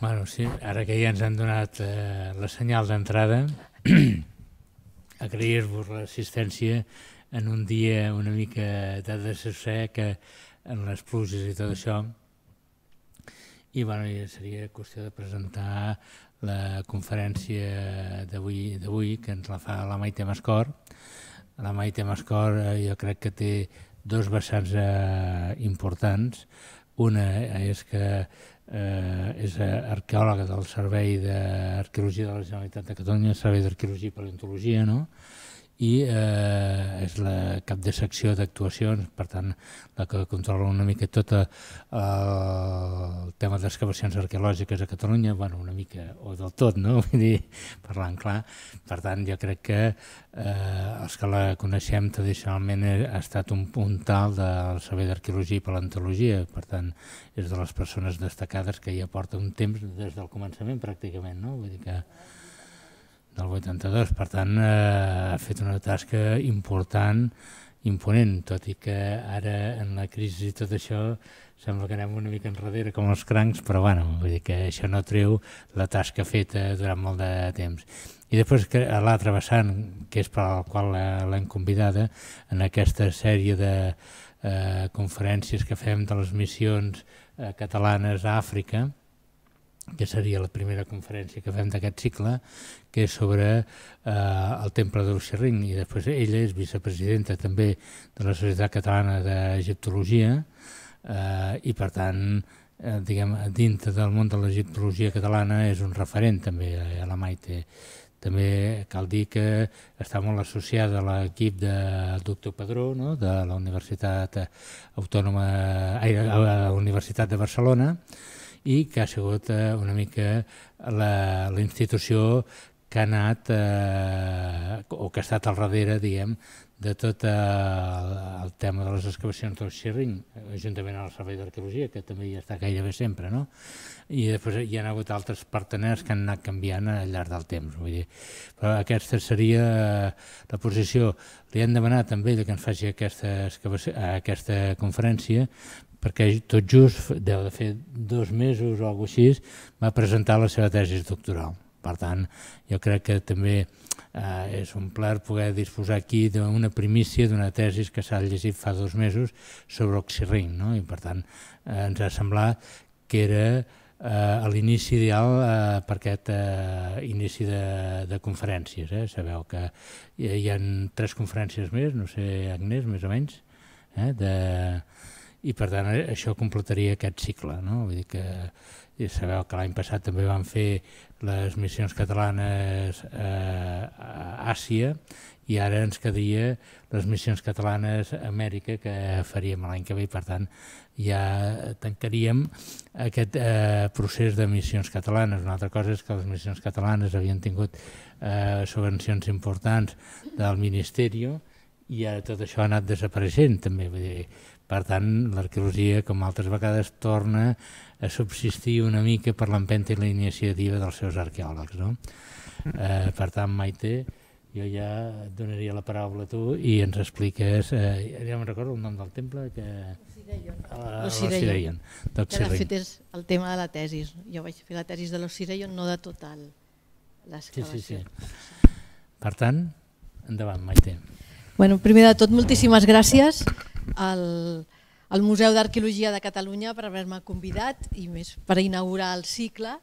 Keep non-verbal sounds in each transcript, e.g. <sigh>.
Bueno, sí, ara que ja ens han donat eh, la senyal d'entrada, <clears throat> agrair-vos l'assistència en un dia una mica de desassec que en les pluges i tot això i bueno, ja seria qüestió de presentar la conferència d'avui que ens la fa la Maite Mascor la Maite Mascor eh, jo crec que té dos vessants eh, importants una és que eh, és eh, arqueòloga del Servei d'Arqueologia de la Generalitat de Catalunya, Servei d'Arqueologia i Paleontologia, no? i eh, és la cap de secció d'actuacions, per tant, la que controla una mica tot eh, el tema d'excavacions arqueològiques a Catalunya, bueno, una mica, o del tot, no? <laughs> Vull dir, parlant clar. Per tant, jo crec que eh, els que la coneixem tradicionalment eh, ha estat un puntal del saber d'arqueologia i paleontologia, per tant, és de les persones destacades que hi aporta un temps des del començament pràcticament, no? Vull dir que del 82. Per tant, eh, ha fet una tasca important, imponent, tot i que ara en la crisi i tot això sembla que anem una mica enrere com els crancs, però bueno, vull dir que això no treu la tasca feta durant molt de temps. I després que a l'altre vessant, que és per al qual l'hem convidada, en aquesta sèrie de eh, conferències que fem de les missions eh, catalanes a Àfrica, que seria la primera conferència que fem d'aquest cicle, que és sobre eh, el temple d'Uxerring, i després ella és vicepresidenta també de la Societat Catalana d'Egiptologia, eh, i per tant, eh, diguem, dintre del món de l'egiptologia catalana és un referent també eh, a la Maite. També cal dir que està molt associada a l'equip de doctor Pedró, no? de la Universitat Autònoma, eh, a la Universitat de Barcelona, i que ha sigut eh, una mica la, la institució que ha anat eh, o que ha estat al darrere, diem, de tot eh, el, el tema de les excavacions del Xerring, juntament amb el Servei d'Arqueologia, que també hi està gairebé sempre, no? I després hi ha hagut altres parteners que han anat canviant al llarg del temps, vull dir. Però aquesta seria eh, la posició. Li han demanat també ell que ens faci aquesta, aquesta conferència, perquè tot just, deu de fer dos mesos o alguna així, va presentar la seva tesi doctoral. Per tant, jo crec que també eh, és un plaer poder disposar aquí d'una primícia d'una tesi que s'ha llegit fa dos mesos sobre Oxirring, no? i per tant eh, ens ha semblat que era eh, l'inici ideal eh, per aquest eh, inici de, de conferències. Eh? Sabeu que hi, hi ha tres conferències més, no sé, Agnès, més o menys, eh? de, i per tant eh, això completaria aquest cicle. No? Vull dir que i sabeu que l'any passat també van fer les missions catalanes eh, a Àsia i ara ens quedaria les missions catalanes a Amèrica que faríem l'any que ve i per tant ja tancaríem aquest eh, procés de missions catalanes. Una altra cosa és que les missions catalanes havien tingut eh, subvencions importants del Ministeri i ara eh, tot això ha anat desapareixent també. Vull dir, per tant, l'arqueologia, com altres vegades, torna a subsistir una mica per l'empenta i la iniciativa dels seus arqueòlegs. No? Eh, per tant, Maite, jo ja et donaria la paraula a tu i ens expliques, eh, ja me'n recordo el nom del temple que... L'Ocireion. Doncs de fet és el tema de la tesis. Jo vaig fer la tesis de l'Ocireion, no de total l'excavació. Sí, sí, sí. Per tant, endavant, Maite. Bueno, primer de tot, moltíssimes gràcies al, al Museu d'Arqueologia de Catalunya per haver-me convidat i més per inaugurar el cicle.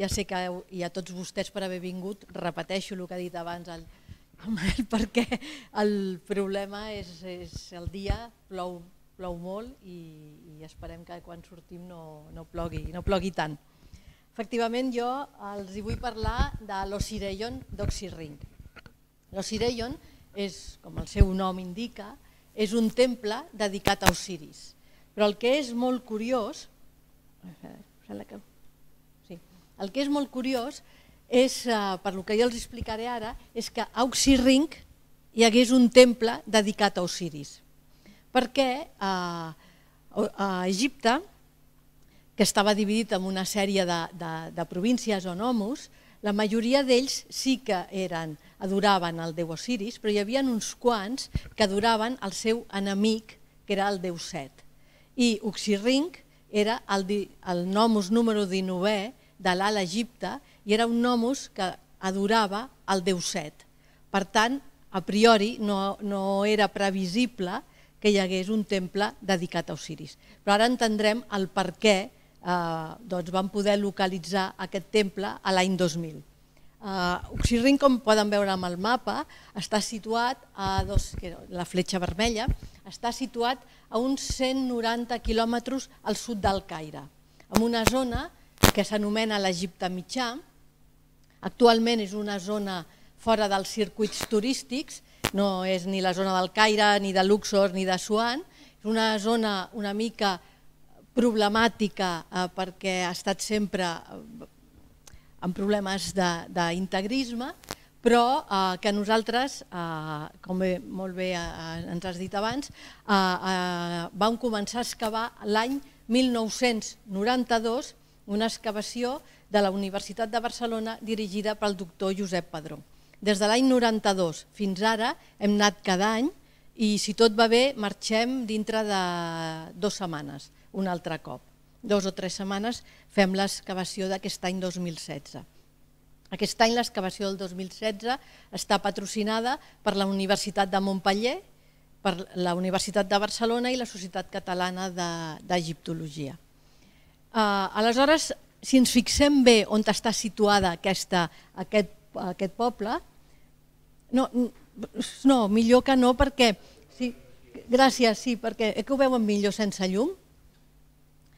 Ja sé que hi ha tots vostès per haver vingut, repeteixo el que ha dit abans el, el perquè el problema és, és el dia, plou, plou molt i, i esperem que quan sortim no, no, plogui, no plogui tant. Efectivament, jo els hi vull parlar de l'Ocireion d'Oxirring. L'Ocireion és, com el seu nom indica, és un temple dedicat a Osiris. Però el que és molt curiós, sí, el que és molt curiós és, eh, per lo que jo els explicaré ara, és que a Oxirrinc hi hagués un temple dedicat a Osiris. Perquè a, eh, a Egipte, que estava dividit en una sèrie de, de, de províncies o nomos, la majoria d'ells sí que eren, adoraven el déu Osiris, però hi havia uns quants que adoraven el seu enemic, que era el déu Set. I Oxirrinc era el, el nomus número 19 de l'Ala Egipte i era un nomus que adorava el déu Set. Per tant, a priori no, no era previsible que hi hagués un temple dedicat a Osiris. Però ara entendrem el per què eh, doncs van poder localitzar aquest temple a l'any 2000. Uh, eh, Oxirrin, com poden veure amb el mapa, està situat a dos, la fletxa vermella, està situat a uns 190 quilòmetres al sud del Caire, en una zona que s'anomena l'Egipte Mitjà. Actualment és una zona fora dels circuits turístics, no és ni la zona del Caire, ni de Luxor, ni de Suan, és una zona una mica problemàtica eh, perquè ha estat sempre amb eh, problemes d'integrisme, però eh, que nosaltres, eh, com bé, molt bé eh, ens has dit abans, eh, eh, vam començar a excavar l'any 1992 una excavació de la Universitat de Barcelona dirigida pel doctor Josep Padró. Des de l'any 92 fins ara hem anat cada any i si tot va bé marxem dintre de dues setmanes un altre cop. Dos o tres setmanes fem l'excavació d'aquest any 2016. Aquest any l'excavació del 2016 està patrocinada per la Universitat de Montpellier, per la Universitat de Barcelona i la Societat Catalana d'Egiptologia. Eh, aleshores, si ens fixem bé on està situada aquesta, aquest, aquest poble, no, no, millor que no perquè... Sí, gràcies, sí, perquè eh, que ho veuen millor sense llum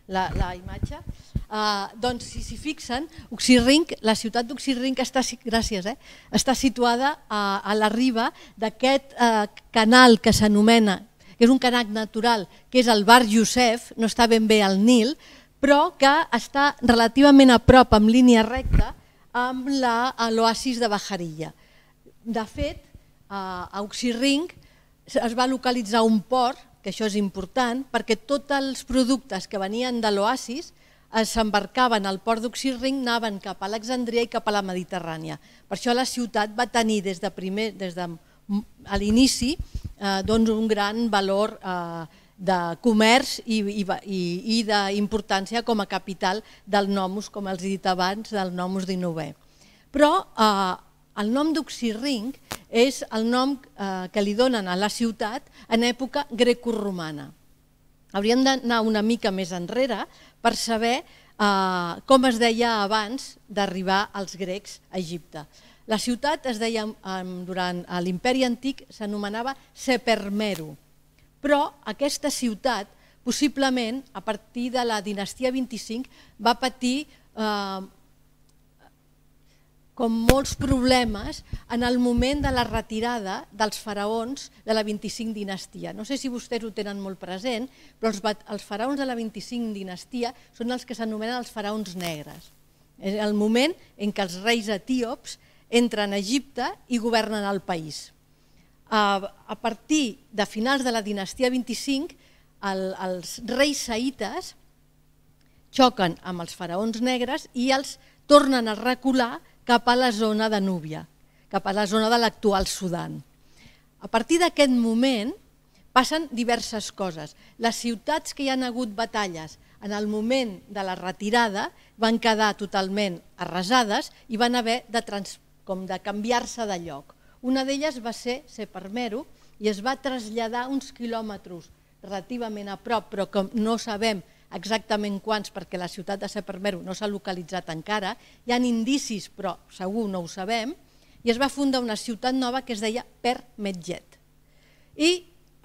la, la imatge, Uh, doncs, si s'hi fixen, Oxirrinc, la ciutat d'Oxirrinc està, gràcies, eh, està situada a, a la riba d'aquest eh, canal que s'anomena, que és un canal natural, que és el Bar Josef, no està ben bé al Nil, però que està relativament a prop, en línia recta, amb l'oasis de Bajarilla. De fet, a Oxirrinc es va localitzar un port que això és important, perquè tots els productes que venien de l'oasis s'embarcaven al port d'Oxirring, anaven cap a Alexandria i cap a la Mediterrània. Per això la ciutat va tenir des de, primer, des de a l'inici eh, doncs un gran valor eh, de comerç i, i, i, d'importància com a capital del nomus, com els he dit abans, del nomus 19. Però eh, el nom d'Oxirrinc és el nom eh, que li donen a la ciutat en època grecorromana. Hauríem d'anar una mica més enrere per saber eh, com es deia abans d'arribar als grecs a Egipte. La ciutat es deia, durant eh, l'imperi antic, s'anomenava Sepermero, però aquesta ciutat possiblement a partir de la dinastia 25 va patir com molts problemes en el moment de la retirada dels faraons de la 25 dinastia. No sé si vostès ho tenen molt present, però els, els faraons de la 25 dinastia són els que s'anomenen els faraons negres. És el moment en què els reis etíops entren a Egipte i governen el país. A partir de finals de la dinastia 25, el, els reis saïtes xoquen amb els faraons negres i els tornen a recular cap a la zona de Núbia, cap a la zona de l'actual Sudan. A partir d'aquest moment passen diverses coses. Les ciutats que hi han hagut batalles en el moment de la retirada van quedar totalment arrasades i van haver de, trans, com de canviar-se de lloc. Una d'elles va ser Sepermero i es va traslladar uns quilòmetres relativament a prop, però com no sabem exactament quants, perquè la ciutat de Sepermero no s'ha localitzat encara, hi han indicis, però segur no ho sabem, i es va fundar una ciutat nova que es deia Per Metget. I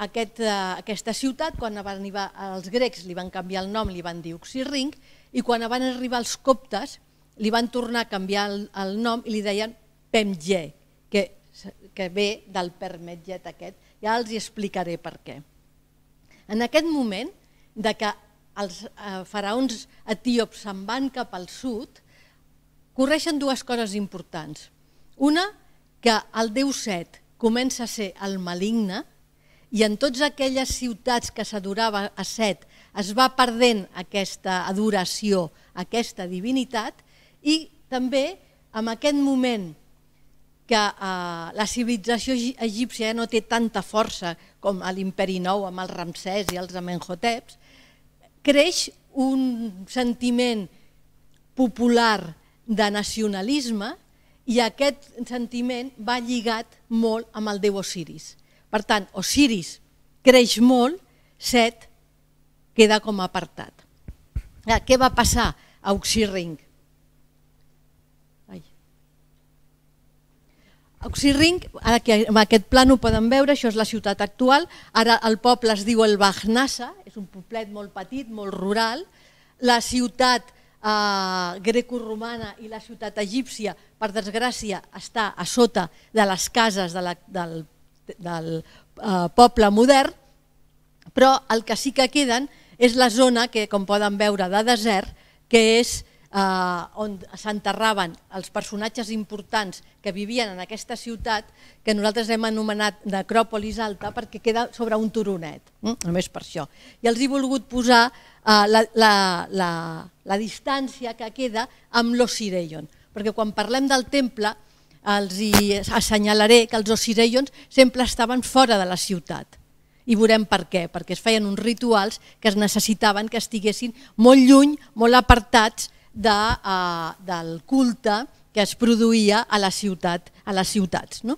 aquest, eh, aquesta ciutat, quan van arribar els grecs, li van canviar el nom, li van dir Oxirrinc, i quan van arribar els coptes, li van tornar a canviar el, el nom i li deien Pemge, que, que ve del Permetget aquest. Ja els hi explicaré per què. En aquest moment, de que els eh, faraons etíops se'n van cap al sud, correixen dues coses importants. Una, que el déu Set comença a ser el maligne i en totes aquelles ciutats que s'adorava a Set es va perdent aquesta adoració, aquesta divinitat, i també en aquest moment que eh, la civilització egípcia ja eh, no té tanta força com a l'imperi nou amb els Ramsès i els Amenhoteps, creix un sentiment popular de nacionalisme i aquest sentiment va lligat molt amb el déu Osiris. Per tant, Osiris creix molt, Set queda com apartat. Ah, què va passar a Oxirring? Oxirrinc, aquí, en aquest no ho poden veure, això és la ciutat actual, ara el poble es diu el Bagnassa, és un poblet molt petit, molt rural, la ciutat eh, greco-romana i la ciutat egípcia, per desgràcia, està a sota de les cases de la, del, del eh, poble modern, però el que sí que queden és la zona que, com poden veure, de desert, que és eh, on s'enterraven els personatges importants que vivien en aquesta ciutat, que nosaltres hem anomenat necròpolis alta perquè queda sobre un turonet, eh? només per això. I els he volgut posar eh, la, la, la, la distància que queda amb l'Osireion, perquè quan parlem del temple els hi assenyalaré que els Osireions sempre estaven fora de la ciutat i veurem per què, perquè es feien uns rituals que es necessitaven que estiguessin molt lluny, molt apartats de, uh, del culte que es produïa a la ciutat, a les ciutats. No?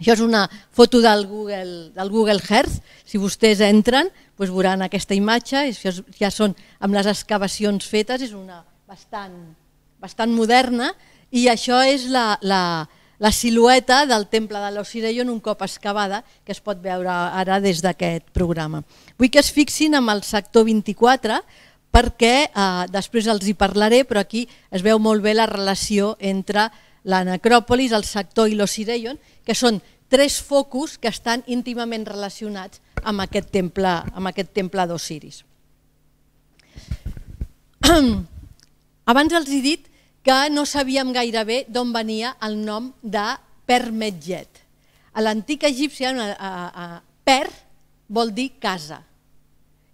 Això és una foto del Google, del Google Earth. Si vostès entren, doncs veuran aquesta imatge. Això ja són amb les excavacions fetes, és una bastant, bastant moderna. I això és la, la, la silueta del temple de l'Osireion un cop excavada, que es pot veure ara des d'aquest programa. Vull que es fixin amb el sector 24, perquè eh, després els hi parlaré, però aquí es veu molt bé la relació entre la necròpolis, el sector i l'Ocideion, que són tres focus que estan íntimament relacionats amb aquest temple, amb aquest temple d'Osiris. <clears throat> Abans els he dit que no sabíem gaire bé d'on venia el nom de Permetjet. A l'antic egipci, a, a, a, per vol dir casa.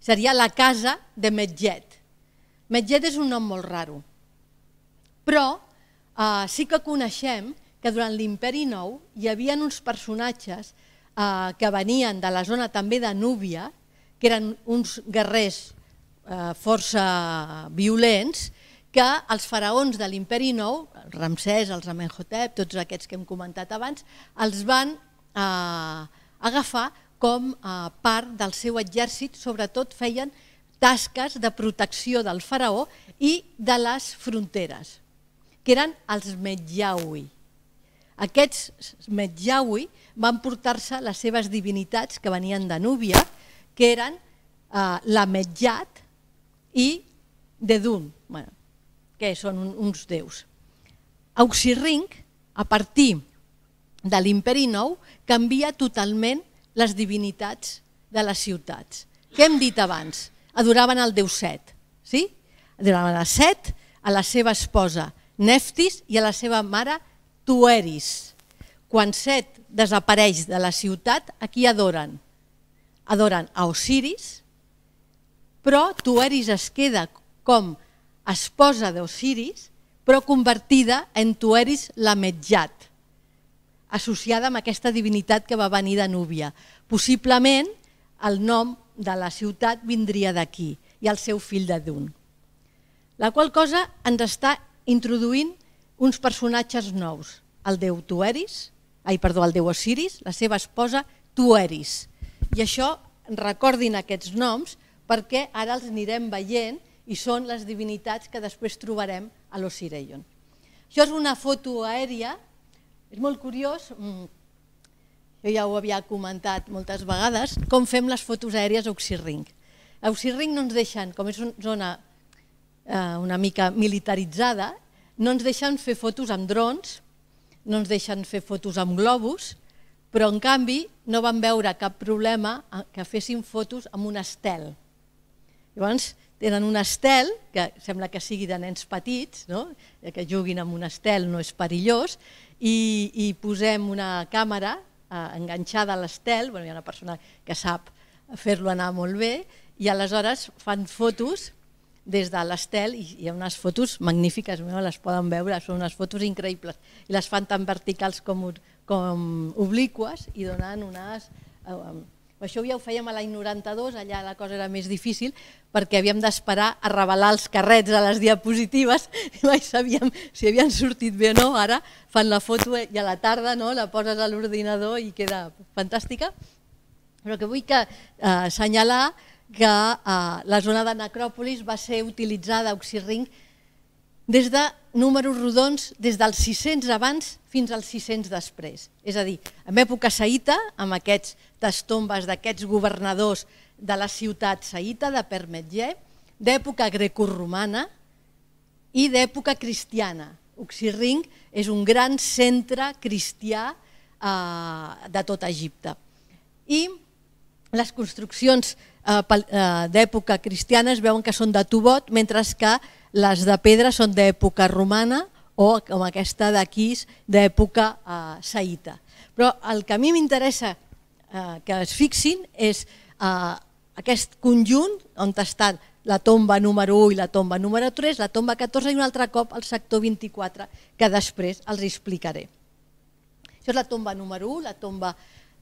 Seria la casa de Metjet. Metget és un nom molt raro, però eh, sí que coneixem que durant l'imperi nou hi havia uns personatges eh, que venien de la zona també de Núbia, que eren uns guerrers eh, força violents, que els faraons de l'imperi nou, el Ramsès, els Amenhotep, tots aquests que hem comentat abans, els van eh, agafar com a eh, part del seu exèrcit, sobretot feien tasques de protecció del faraó i de les fronteres, que eren els Medjaui. Aquests Medjaui van portar-se les seves divinitats que venien de Núbia, que eren eh, la Medjat i Dedun, bueno, que són un, uns déus. Auxirrinc, a partir de l'imperi nou, canvia totalment les divinitats de les ciutats. Què hem dit abans? adoraven el déu Set, sí? adoraven a Set, a la seva esposa Neftis i a la seva mare Tueris. Quan Set desapareix de la ciutat, aquí adoren. Adoren a Osiris, però Tueris es queda com esposa d'Osiris, però convertida en Tueris la Metjat, associada amb aquesta divinitat que va venir de Núbia. Possiblement el nom de la ciutat vindria d'aquí i el seu fill de d'un. La qual cosa ens està introduint uns personatges nous, el déu Tueris, ai, perdó, el déu Osiris, la seva esposa Tueris. I això recordin aquests noms perquè ara els anirem veient i són les divinitats que després trobarem a l'Osireion. Això és una foto aèria, és molt curiós, mm, jo ja ho havia comentat moltes vegades, com fem les fotos aèries a Oxirrinc. A Oxirrinc no ens deixen, com és una zona eh, una mica militaritzada, no ens deixen fer fotos amb drons, no ens deixen fer fotos amb globus, però en canvi no van veure cap problema que fessin fotos amb un estel. Llavors tenen un estel, que sembla que sigui de nens petits, no? Eh, que juguin amb un estel no és perillós, i, i posem una càmera Eh, enganxada a l'estel, bueno, hi ha una persona que sap fer-lo anar molt bé, i aleshores fan fotos des de l'estel i hi ha unes fotos magnífiques, no? les poden veure, són unes fotos increïbles i les fan tan verticals com, com obliques i donen unes, eh, això ja ho fèiem a l'any 92, allà la cosa era més difícil, perquè havíem d'esperar a revelar els carrets a les diapositives <laughs> i mai sabíem si havien sortit bé o no. Ara fan la foto eh, i a la tarda no, la poses a l'ordinador i queda fantàstica. Però que vull que eh, assenyalar que eh, la zona de Necròpolis va ser utilitzada a Oxirring des de números rodons des dels 600 abans fins als 600 després. És a dir, en època saïta, amb aquestes tombes d'aquests governadors de la ciutat saïta de Permetller, d'època grecorromana i d'època cristiana. Oxirring és un gran centre cristià eh, de tot Egipte. I les construccions eh, eh d'època cristiana es veuen que són de tubot, mentre que les de pedra són d'època romana o com aquesta d'aquí d'època eh, saïta. Però el que a mi m'interessa eh, que es fixin és eh, aquest conjunt on està la tomba número 1 i la tomba número 3, la tomba 14 i un altre cop el sector 24, que després els explicaré. Això és la tomba número 1, la tomba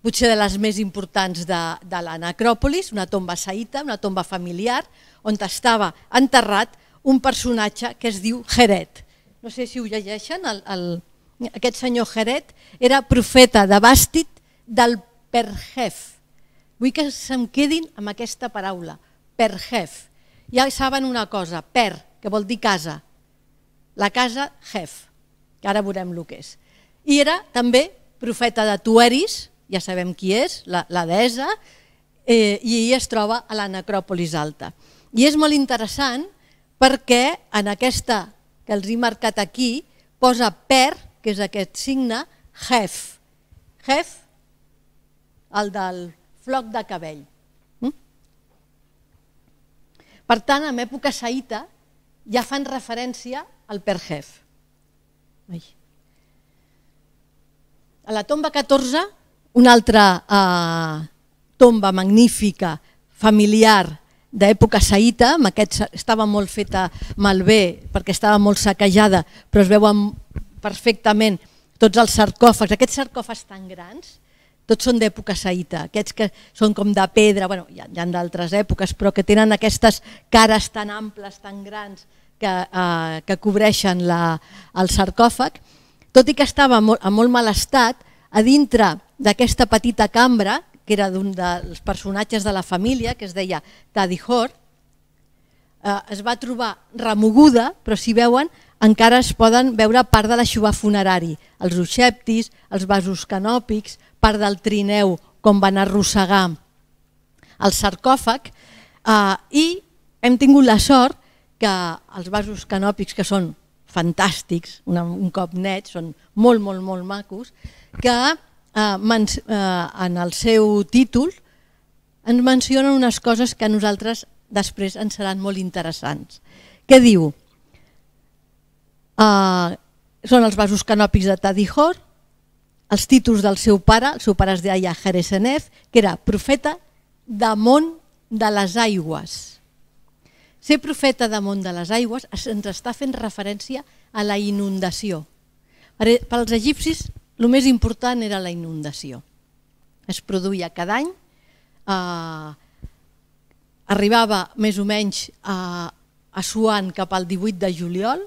potser de les més importants de, de la necròpolis, una tomba saïta, una tomba familiar, on estava enterrat un personatge que es diu Heret. No sé si ho llegeixen, el, el, aquest senyor Heret era profeta de Bàstit del Perjef. Vull que se'm quedin amb aquesta paraula, Perjef. Ja saben una cosa, per, que vol dir casa. La casa Jef, que ara veurem el que és. I era també profeta de Tueris, ja sabem qui és, la, la deessa, eh, i es troba a la necròpolis alta. I és molt interessant perquè en aquesta que els he marcat aquí posa per, que és aquest signe, have. Have, el del floc de cabell. Mm? Per tant, en època saïta ja fan referència al per have. Ai. A la tomba 14, una altra eh, tomba magnífica, familiar, d'època saïta, amb aquest, estava molt feta malbé perquè estava molt saquejada, però es veuen perfectament tots els sarcòfags, aquests sarcòfags tan grans, tots són d'època saïta, aquests que són com de pedra, bueno, hi ha, ha d'altres èpoques, però que tenen aquestes cares tan amples, tan grans, que, eh, que cobreixen la, el sarcòfag, tot i que estava molt, molt mal estat, a dintre d'aquesta petita cambra que era d'un dels personatges de la família, que es deia Taddy Hort, eh, es va trobar remoguda, però si veuen encara es poden veure part de l'aixuvar funerari, els uxeptis, els vasos canòpics, part del trineu, com van arrossegar el sarcòfag, eh, i hem tingut la sort que els vasos canòpics, que són fantàstics, un, un cop nets, són molt, molt, molt macos, que eh, eh, en el seu títol ens mencionen unes coses que a nosaltres després ens seran molt interessants. Què diu? Eh, són els vasos canòpics de Tadihor, els títols del seu pare, el seu pare es deia Jeresenev, que era profeta món de les aigües. Ser profeta món de les aigües ens està fent referència a la inundació. Per als egipcis el més important era la inundació. Es produïa cada any, eh, arribava més o menys a, eh, a Suan cap al 18 de juliol,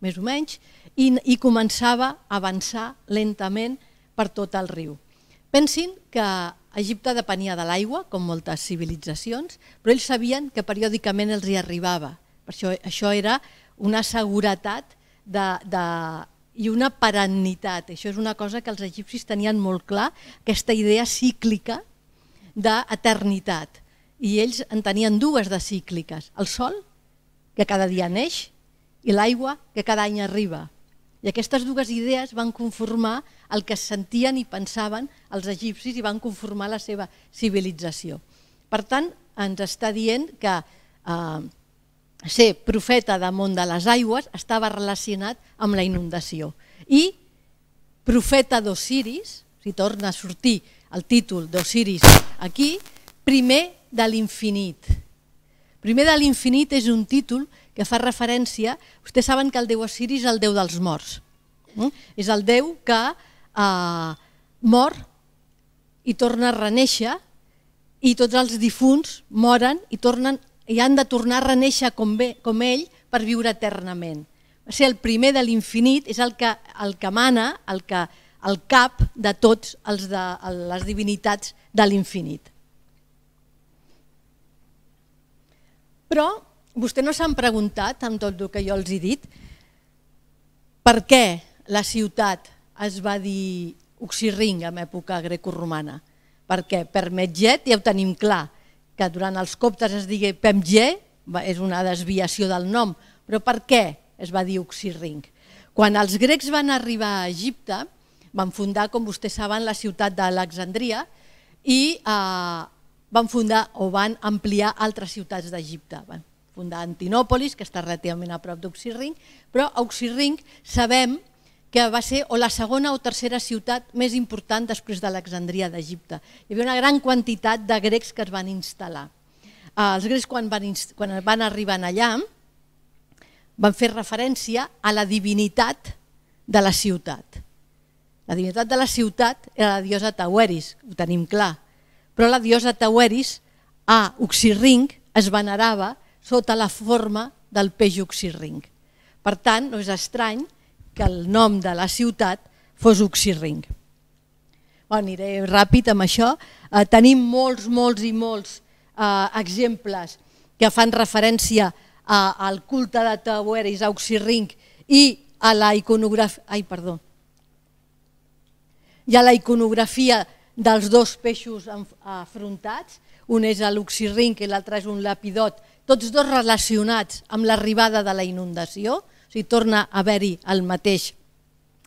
més o menys, i, i començava a avançar lentament per tot el riu. Pensin que Egipte depenia de l'aigua, com moltes civilitzacions, però ells sabien que periòdicament els hi arribava. Per això, això era una seguretat de, de, i una perennitat. Això és una cosa que els egipcis tenien molt clar, aquesta idea cíclica d'eternitat. I ells en tenien dues de cícliques, el sol, que cada dia neix, i l'aigua, que cada any arriba. I aquestes dues idees van conformar el que sentien i pensaven els egipcis i van conformar la seva civilització. Per tant, ens està dient que eh, ser profeta damunt de les aigües estava relacionat amb la inundació. I profeta d'Osiris, si torna a sortir el títol d'Osiris aquí, primer de l'infinit. Primer de l'infinit és un títol que fa referència, vostès saben que el déu Osiris és el déu dels morts. Eh? És el déu que eh, mor i torna a reneixer i tots els difunts moren i tornen i han de tornar a reneixer com, bé, com ell per viure eternament. O sigui, el primer de l'infinit és el que, el que mana, el, que, el cap de tots els de, les divinitats de l'infinit. Però vostè no s'han preguntat, amb tot el que jo els he dit, per què la ciutat es va dir Oxirring en època grecorromana. Per què? Per Metget ja ho tenim clar, que durant els coptes es digui Pemgé, és una desviació del nom, però per què es va dir Oxirrinc? Quan els grecs van arribar a Egipte, van fundar, com vostès saben, la ciutat d'Alexandria i eh, van fundar o van ampliar altres ciutats d'Egipte. Van fundar Antinòpolis, que està relativament a prop d'Oxirrinc, però a Oxirrinc sabem que va ser o la segona o tercera ciutat més important després d'Alexandria d'Egipte. Hi havia una gran quantitat de grecs que es van instal·lar. Eh, els grecs quan van, quan van arribar allà van fer referència a la divinitat de la ciutat. La divinitat de la ciutat era la diosa Taueris, ho tenim clar, però la diosa Taueris a Oxirrinc es venerava sota la forma del peix Oxirrinc. Per tant, no és estrany que el nom de la ciutat fos Oxirring. Bon, aniré ràpid amb això. Eh, tenim molts, molts i molts eh, exemples que fan referència a, al culte de Taueris a Oxirring i a la iconografia... Ai, perdó. Hi ha la iconografia dels dos peixos afrontats, un és l'Oxirrinc i l'altre és un lapidot, tots dos relacionats amb l'arribada de la inundació, sigui, torna a haver-hi mateix,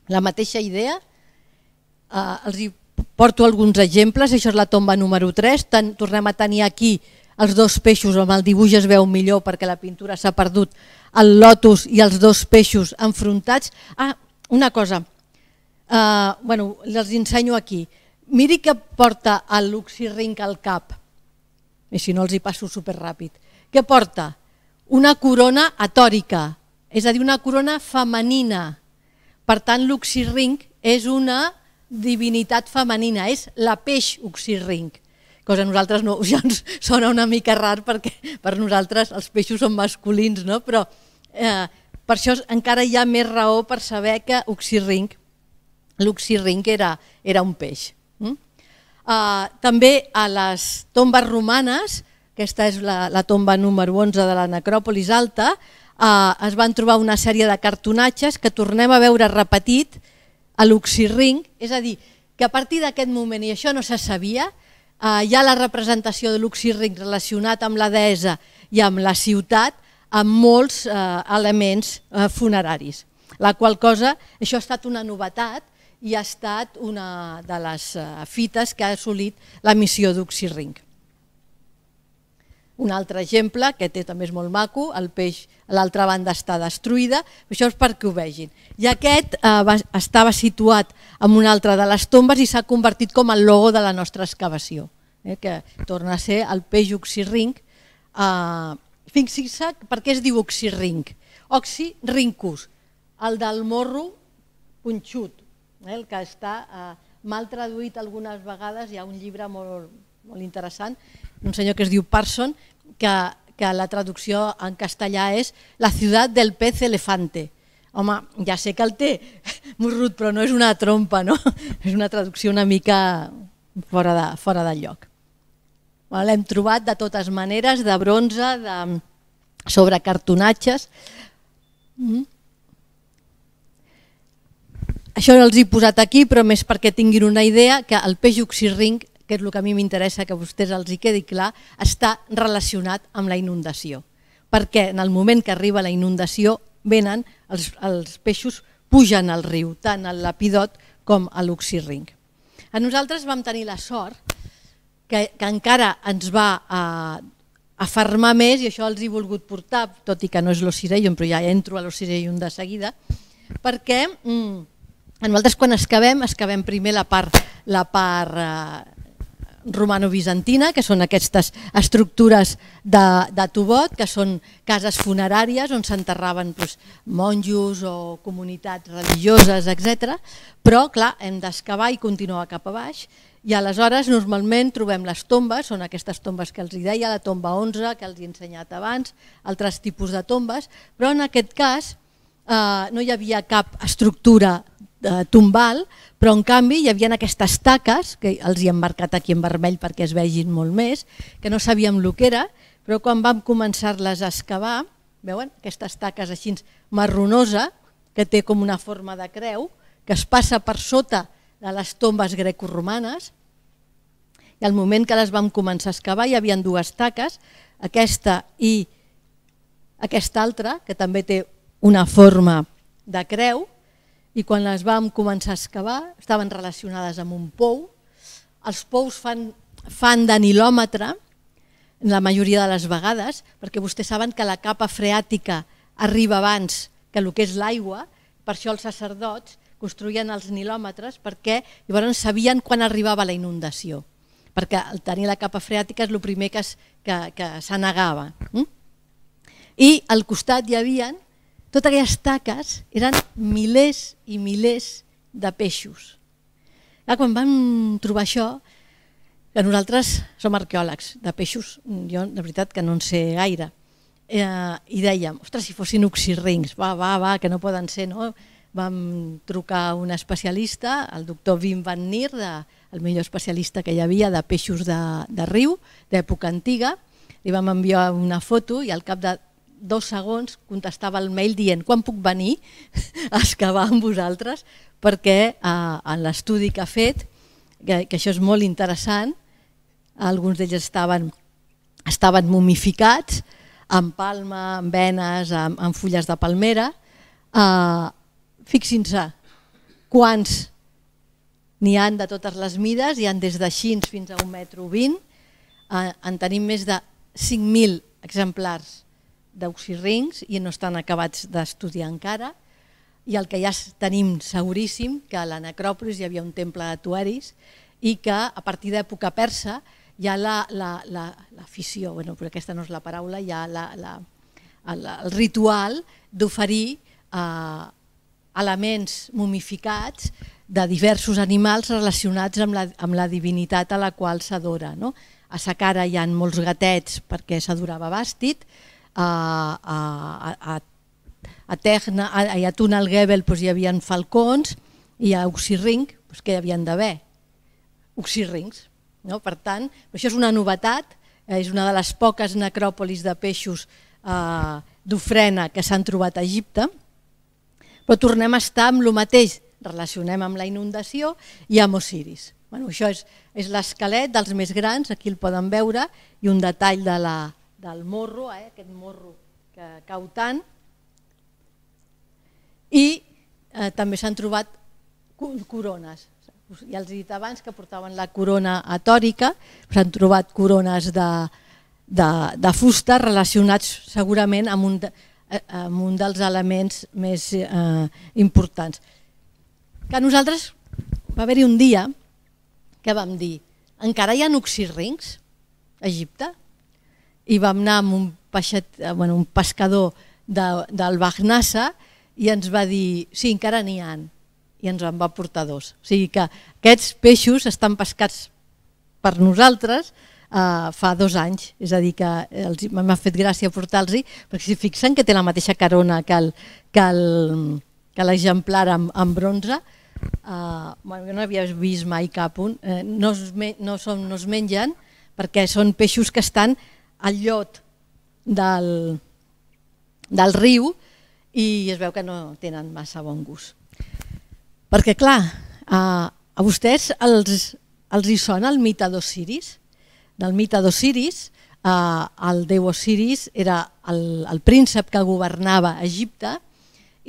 la mateixa idea. Eh, els hi porto alguns exemples, això és la tomba número 3, Ten, tornem a tenir aquí els dos peixos, amb el dibuix es veu millor perquè la pintura s'ha perdut, el lotus i els dos peixos enfrontats. Ah, una cosa, eh, bueno, els ensenyo aquí. Miri que porta l'oxirrinc al cap, i si no els hi passo superràpid. Què porta? Una corona atòrica, és a dir, una corona femenina. Per tant, l'oxirrinc és una divinitat femenina, és la peix oxirrinc, cosa a nosaltres no, <laughs> ja ens sona una mica rar perquè per nosaltres els peixos són masculins, no? però eh, per això encara hi ha més raó per saber que oxirrinc, l'oxirrinc era, era un peix. Mm? Eh, també a les tombes romanes, aquesta és la, la tomba número 11 de la necròpolis alta, Eh, es van trobar una sèrie de cartonatges que tornem a veure repetit a l'Oxirring, és a dir, que a partir d'aquest moment, i això no se sabia, eh, hi ha la representació de l'Oxirring relacionat amb la deessa i amb la ciutat amb molts eh, elements eh, funeraris. La qual cosa, això ha estat una novetat i ha estat una de les eh, fites que ha assolit la missió d'Oxirring. Un altre exemple, que té també és molt maco, el peix a l'altra banda està destruïda, això és perquè ho vegin. I aquest eh, va, estava situat en una altra de les tombes i s'ha convertit com el logo de la nostra excavació, eh, que torna a ser el peix oxirrinc. Eh, Fixi's-se per què es diu oxirrinc. Oxirrincus, el del morro punxut, eh, el que està eh, mal traduït algunes vegades, hi ha un llibre molt, molt interessant un senyor que es diu Parson, que, que la traducció en castellà és La ciutat del pez elefante. Home, ja sé que el té, <laughs> morrut, però no és una trompa, no? <laughs> És una traducció una mica fora de, fora de lloc. L'hem trobat de totes maneres, de bronze, de, sobre cartonatges. Mm. Això no els he posat aquí, però més perquè tinguin una idea que el peix oxirrinc que és el que a mi m'interessa que a vostès els hi quedi clar, està relacionat amb la inundació. Perquè en el moment que arriba la inundació venen els, els peixos pugen al riu, tant al lapidot com a l'oxirring. A nosaltres vam tenir la sort que, que encara ens va eh, afermar més i això els he volgut portar, tot i que no és l'Osireion, però ja entro a l'Osireion de seguida, perquè mm, nosaltres quan excavem, excavem primer la part, la part eh, romano-bizantina, que són aquestes estructures de, de tubot, que són cases funeràries on s'enterraven doncs, monjos o comunitats religioses, etc. Però, clar, hem d'excavar i continuar cap a baix i aleshores normalment trobem les tombes, són aquestes tombes que els hi deia, la tomba 11 que els he ensenyat abans, altres tipus de tombes, però en aquest cas eh, no hi havia cap estructura eh, tombal, però en canvi hi havia aquestes taques, que els hi han marcat aquí en vermell perquè es vegin molt més, que no sabíem el que era, però quan vam començar-les a excavar, veuen aquestes taques així marronosa, que té com una forma de creu, que es passa per sota de les tombes grecorromanes, i al moment que les vam començar a excavar hi havia dues taques, aquesta i aquesta altra, que també té una forma de creu, i quan les vam començar a excavar estaven relacionades amb un pou. Els pous fan, fan d'anilòmetre la majoria de les vegades, perquè vostès saben que la capa freàtica arriba abans que el que és l'aigua, per això els sacerdots construïen els nilòmetres perquè llavors sabien quan arribava la inundació, perquè el tenir la capa freàtica és el primer que s'anegava. Mm? I al costat hi havien totes aquelles taques eren milers i milers de peixos. Clar, quan vam trobar això, que nosaltres som arqueòlegs de peixos, jo de veritat que no en sé gaire, eh, i dèiem, ostres, si fossin oxirrings, va, va, va, que no poden ser, no? Vam trucar un especialista, el doctor Wim van Nier, de, el millor especialista que hi havia de peixos de, de riu, d'època antiga, li vam enviar una foto i al cap de dos segons contestava el mail dient quan puc venir <laughs> a excavar amb vosaltres perquè eh, en l'estudi que ha fet, que, que això és molt interessant, alguns d'ells estaven, estaven mumificats amb palma, amb venes, amb, amb fulles de palmera. Eh, Fixin-se quants n'hi han de totes les mides, hi han des de xins fins a 1,20 m, eh, en tenim més de 5.000 exemplars d'oxirrings i no estan acabats d'estudiar encara, i el que ja tenim seguríssim, que a la necròpolis hi havia un temple de Tuaris i que a partir d'època persa hi ha l'afició, la, la, la bueno, aquesta no és la paraula, hi ha la, la, el, el ritual d'oferir eh, elements mumificats de diversos animals relacionats amb la, amb la divinitat a la qual s'adora. No? A Saqqara hi ha molts gatets perquè s'adorava bàstit, a, a, a, a Tecna, a, a Tunnel Gebel doncs, hi havia falcons i a Oxirring, doncs, què hi havien d'haver? Oxirrings. No? Per tant, això és una novetat, eh, és una de les poques necròpolis de peixos eh, d'ofrena que s'han trobat a Egipte, però tornem a estar amb el mateix, relacionem amb la inundació i amb Osiris. Bueno, això és, és l'esquelet dels més grans, aquí el poden veure, i un detall de la, del morro, eh, aquest morro que cau tant, i eh, també s'han trobat corones. Ja els he dit abans que portaven la corona atòrica, s'han trobat corones de, de, de fusta relacionats segurament amb un, de, amb un dels elements més eh, importants. Que nosaltres va haver-hi un dia que vam dir encara hi ha oxirrincs a Egipte? i vam anar amb un, peixet, eh, bueno, un pescador de, del Bagnassa i ens va dir, sí, encara n'hi han, i ens en va portar dos. O sigui que aquests peixos estan pescats per nosaltres eh, fa dos anys, és a dir, que els m'ha fet gràcia portar-los-hi, perquè si fixen que té la mateixa carona que el, que el, que l'exemplar en, amb bronze, eh, bueno, jo no havia vist mai cap un, eh, no, es, no, som, no es mengen perquè són peixos que estan el llot del, del riu i es veu que no tenen massa bon gust. Perquè, clar, a, a vostès els, els hi sona el mite d'Osiris? Del mite d'Osiris, eh, el déu Osiris era el, el príncep que governava Egipte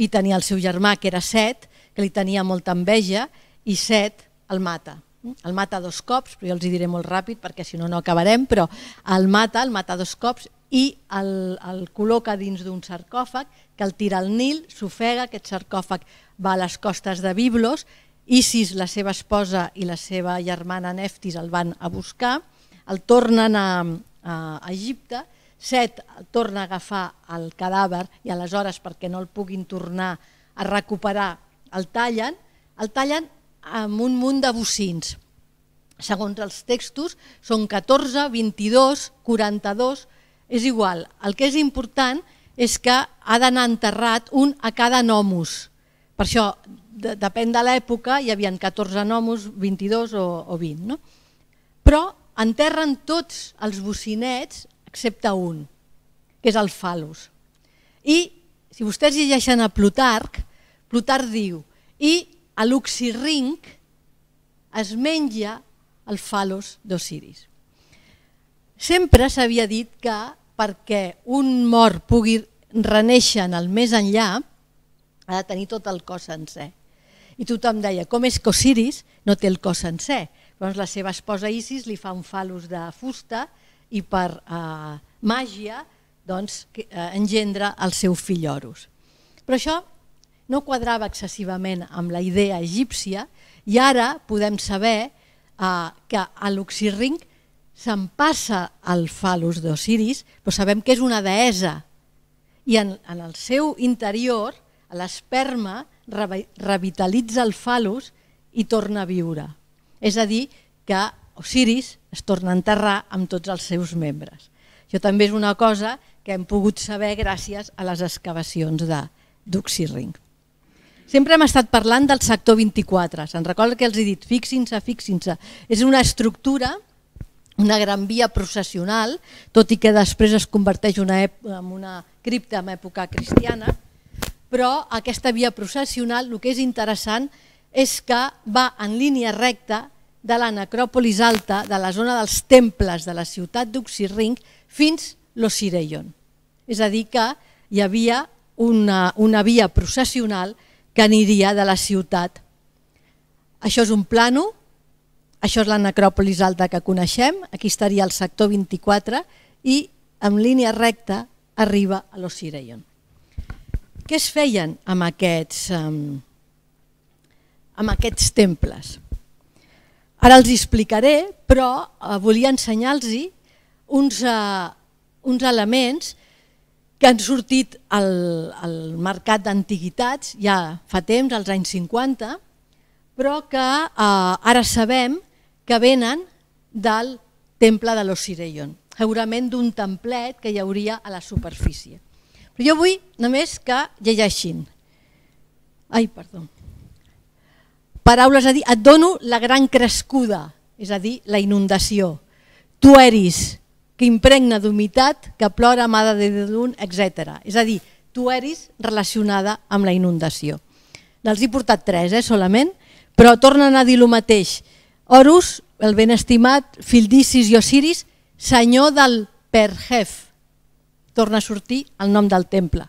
i tenia el seu germà, que era Set, que li tenia molta enveja, i Set el mata. El mata dos cops, però jo els hi diré molt ràpid perquè si no no acabarem, però el mata, el mata dos cops i el, el col·loca dins d'un sarcòfag que el tira al Nil, s'ofega, aquest sarcòfag va a les costes de Biblos, Isis, la seva esposa i la seva germana Neftis el van a buscar, el tornen a, a Egipte, Set torna a agafar el cadàver i aleshores perquè no el puguin tornar a recuperar el tallen, el tallen amb un munt de bocins. Segons els textos, són 14, 22, 42, és igual. El que és important és que ha d'anar enterrat un a cada nomus. Per això, de, depèn de l'època, hi havia 14 nomus, 22 o, o 20. No? Però enterren tots els bocinets, excepte un, que és el falus. I si vostès llegeixen a Plutarc, Plutarc diu, i a l'Oxirrinc es menja el falos d'Osiris. Sempre s'havia dit que perquè un mort pugui reneixer en el més enllà, ha de tenir tot el cos sencer. I tothom deia, com és que Osiris no té el cos sencer? Llavors la seva esposa Isis li fa un falos de fusta i per eh, màgia doncs, eh, engendra el seu fill Horus. Però això no quadrava excessivament amb la idea egípcia i ara podem saber eh, que a l'Oxirrinc s'empassa el Falus d'Osiris, però sabem que és una deessa i en, en el seu interior l'esperma revitalitza el Falus i torna a viure. És a dir, que Osiris es torna a enterrar amb tots els seus membres. Això també és una cosa que hem pogut saber gràcies a les excavacions d'Oxirrinc. Sempre hem estat parlant del sector 24. Se'n recorda que els he dit, fixin-se, fixin-se. És una estructura, una gran via processional, tot i que després es converteix una en una cripta en època cristiana, però aquesta via processional el que és interessant és que va en línia recta de la necròpolis alta, de la zona dels temples de la ciutat d'Oxirrinc, fins l'Ocireion. És a dir, que hi havia una, una via processional que que aniria de la ciutat. Això és un plano, això és la necròpolis alta que coneixem, aquí estaria el sector 24 i en línia recta arriba a los Què es feien amb aquests, amb, amb aquests temples? Ara els explicaré, però eh, volia ensenyar-los uns, eh, uns elements que han sortit al, al mercat d'antiguitats ja fa temps, als anys 50, però que eh, ara sabem que venen del temple de los segurament d'un templet que hi hauria a la superfície. Però jo vull només que llegeixin. Ai, perdó. Paraules a dir, et dono la gran crescuda, és a dir, la inundació. Tu eris que impregna d'humitat, que plora amada de d'un, etc. És a dir, tu eris relacionada amb la inundació. Els he portat tres, eh, solament, però tornen a dir el mateix. Horus, el ben estimat, d'Isis i Osiris, senyor del Perjef. Torna a sortir el nom del temple.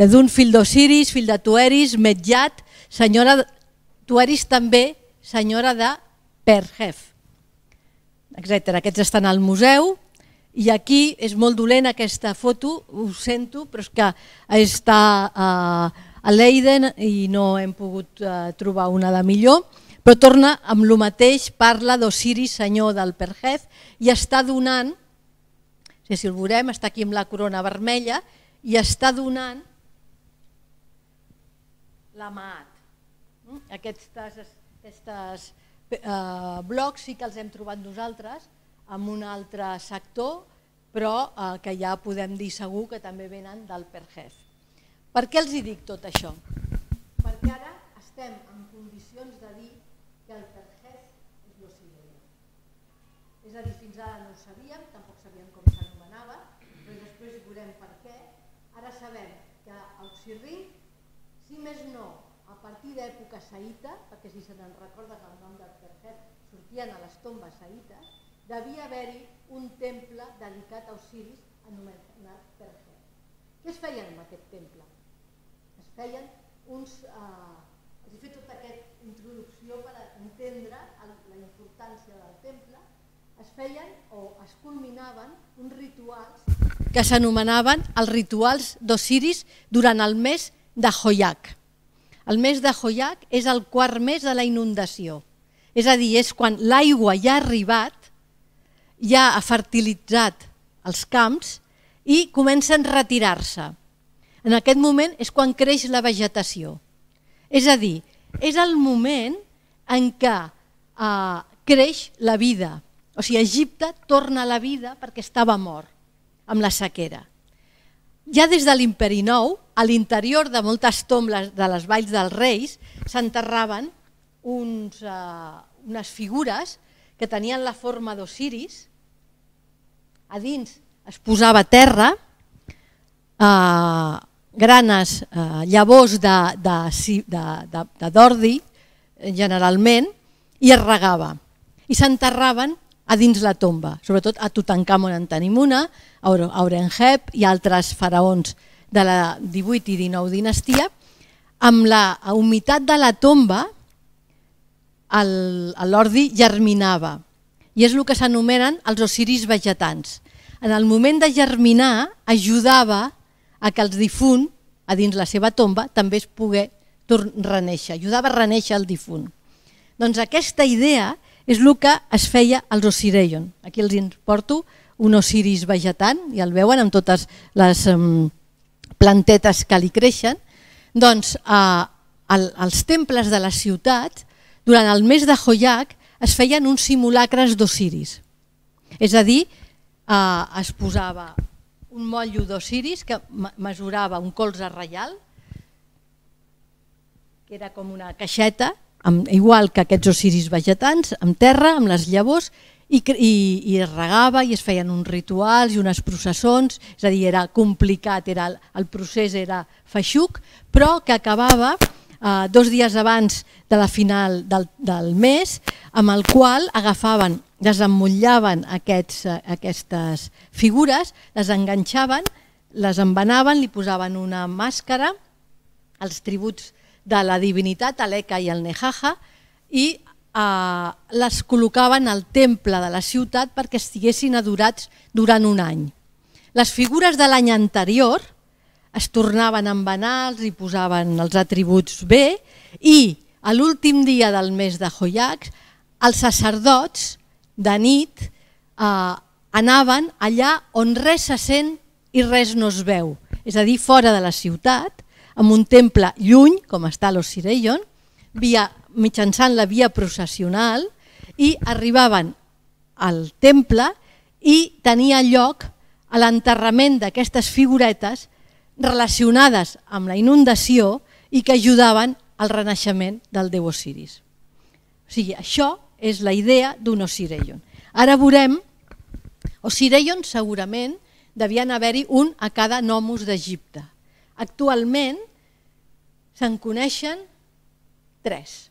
De d'un fill d'Osiris, fill de Tueris, Metjat, senyora de... Tueris també, senyora de Perjef, etc. Aquests estan al museu, i aquí és molt dolent aquesta foto, ho sento, però és que està eh, a Leiden i no hem pogut eh, trobar una de millor, però torna amb lo mateix, parla d'Osiris, senyor del Perjef, i està donant, si el veurem, està aquí amb la corona vermella, i està donant la maat. Mm? Aquests eh, blocs sí que els hem trobat nosaltres, amb un altre sector, però eh, que ja podem dir segur que també venen del Pergef. Per què els hi dic tot això? Perquè ara estem en condicions de dir que el Pergef és lo siguiente. És a dir, fins ara no ho sabíem, tampoc sabíem com s'anomenava, però després veurem per què. Ara sabem que el Sirri, si més no, a partir d'època saïta, perquè si se'n recorda que el nom del Pergef sortien a les tombes saïtes, devia haver-hi un temple dedicat a Osiris anomenat Perger. Què es feien amb aquest temple? Es feien uns... Eh, els he fet tota aquesta introducció per entendre el, la importància del temple. Es feien o es culminaven uns rituals que s'anomenaven els rituals d'Osiris durant el mes de Hoyak. El mes de Hoyak és el quart mes de la inundació. És a dir, és quan l'aigua ja ha arribat ja ha fertilitzat els camps i comencen a retirar-se. En aquest moment és quan creix la vegetació. És a dir, és el moment en què eh, creix la vida. O sigui, Egipte torna a la vida perquè estava mort amb la sequera. Ja des de l'imperi nou, a l'interior de moltes tombes de les valls dels reis, s'enterraven uns, eh, unes figures que tenien la forma d'Osiris a dins es posava terra, eh, granes, eh, llavors d'ordi, eh, generalment, i es regava. I s'enterraven a dins la tomba, sobretot a Tutankamon en tenim una, a Aurenheb i altres faraons de la 18 i 19 dinastia, amb la humitat de la tomba l'ordi germinava i és el que s'anomenen els osiris vegetants. En el moment de germinar ajudava a que els difunt, a dins la seva tomba, també es pogués reneixer, ajudava a reneixer el difunt. Doncs aquesta idea és el que es feia als Osireion. Aquí els porto un osiris vegetant, i ja el veuen amb totes les um, plantetes que li creixen. Doncs eh, el, els temples de la ciutat, durant el mes de Hoyac, es feien uns simulacres d'Osiris. És a dir, eh, es posava un motllo d'Osiris que mesurava un colze reial, que era com una caixeta, amb, igual que aquests osiris vegetants, amb terra, amb les llavors, i, i, i es regava i es feien uns rituals i unes processons, és a dir, era complicat, era, el procés era feixuc, però que acabava eh, dos dies abans de la final del, del mes, amb el qual agafaven, desemmotllaven aquests, eh, aquestes figures, les enganxaven, les embanaven, li posaven una màscara, els tributs de la divinitat, l'Eka i el Nehaja, i eh, les col·locaven al temple de la ciutat perquè estiguessin adorats durant un any. Les figures de l'any anterior, es tornaven en banals i posaven els atributs bé i a l'últim dia del mes de Hoyax els sacerdots de nit eh, anaven allà on res se sent i res no es veu, és a dir, fora de la ciutat, en un temple lluny, com està Los via, mitjançant la via processional, i arribaven al temple i tenia lloc l'enterrament d'aquestes figuretes relacionades amb la inundació i que ajudaven al renaixement del déu Osiris. O sigui, això és la idea d'un Osireion. Ara veurem, Osireion segurament devien haver-hi un a cada nomus d'Egipte. Actualment se'n coneixen tres.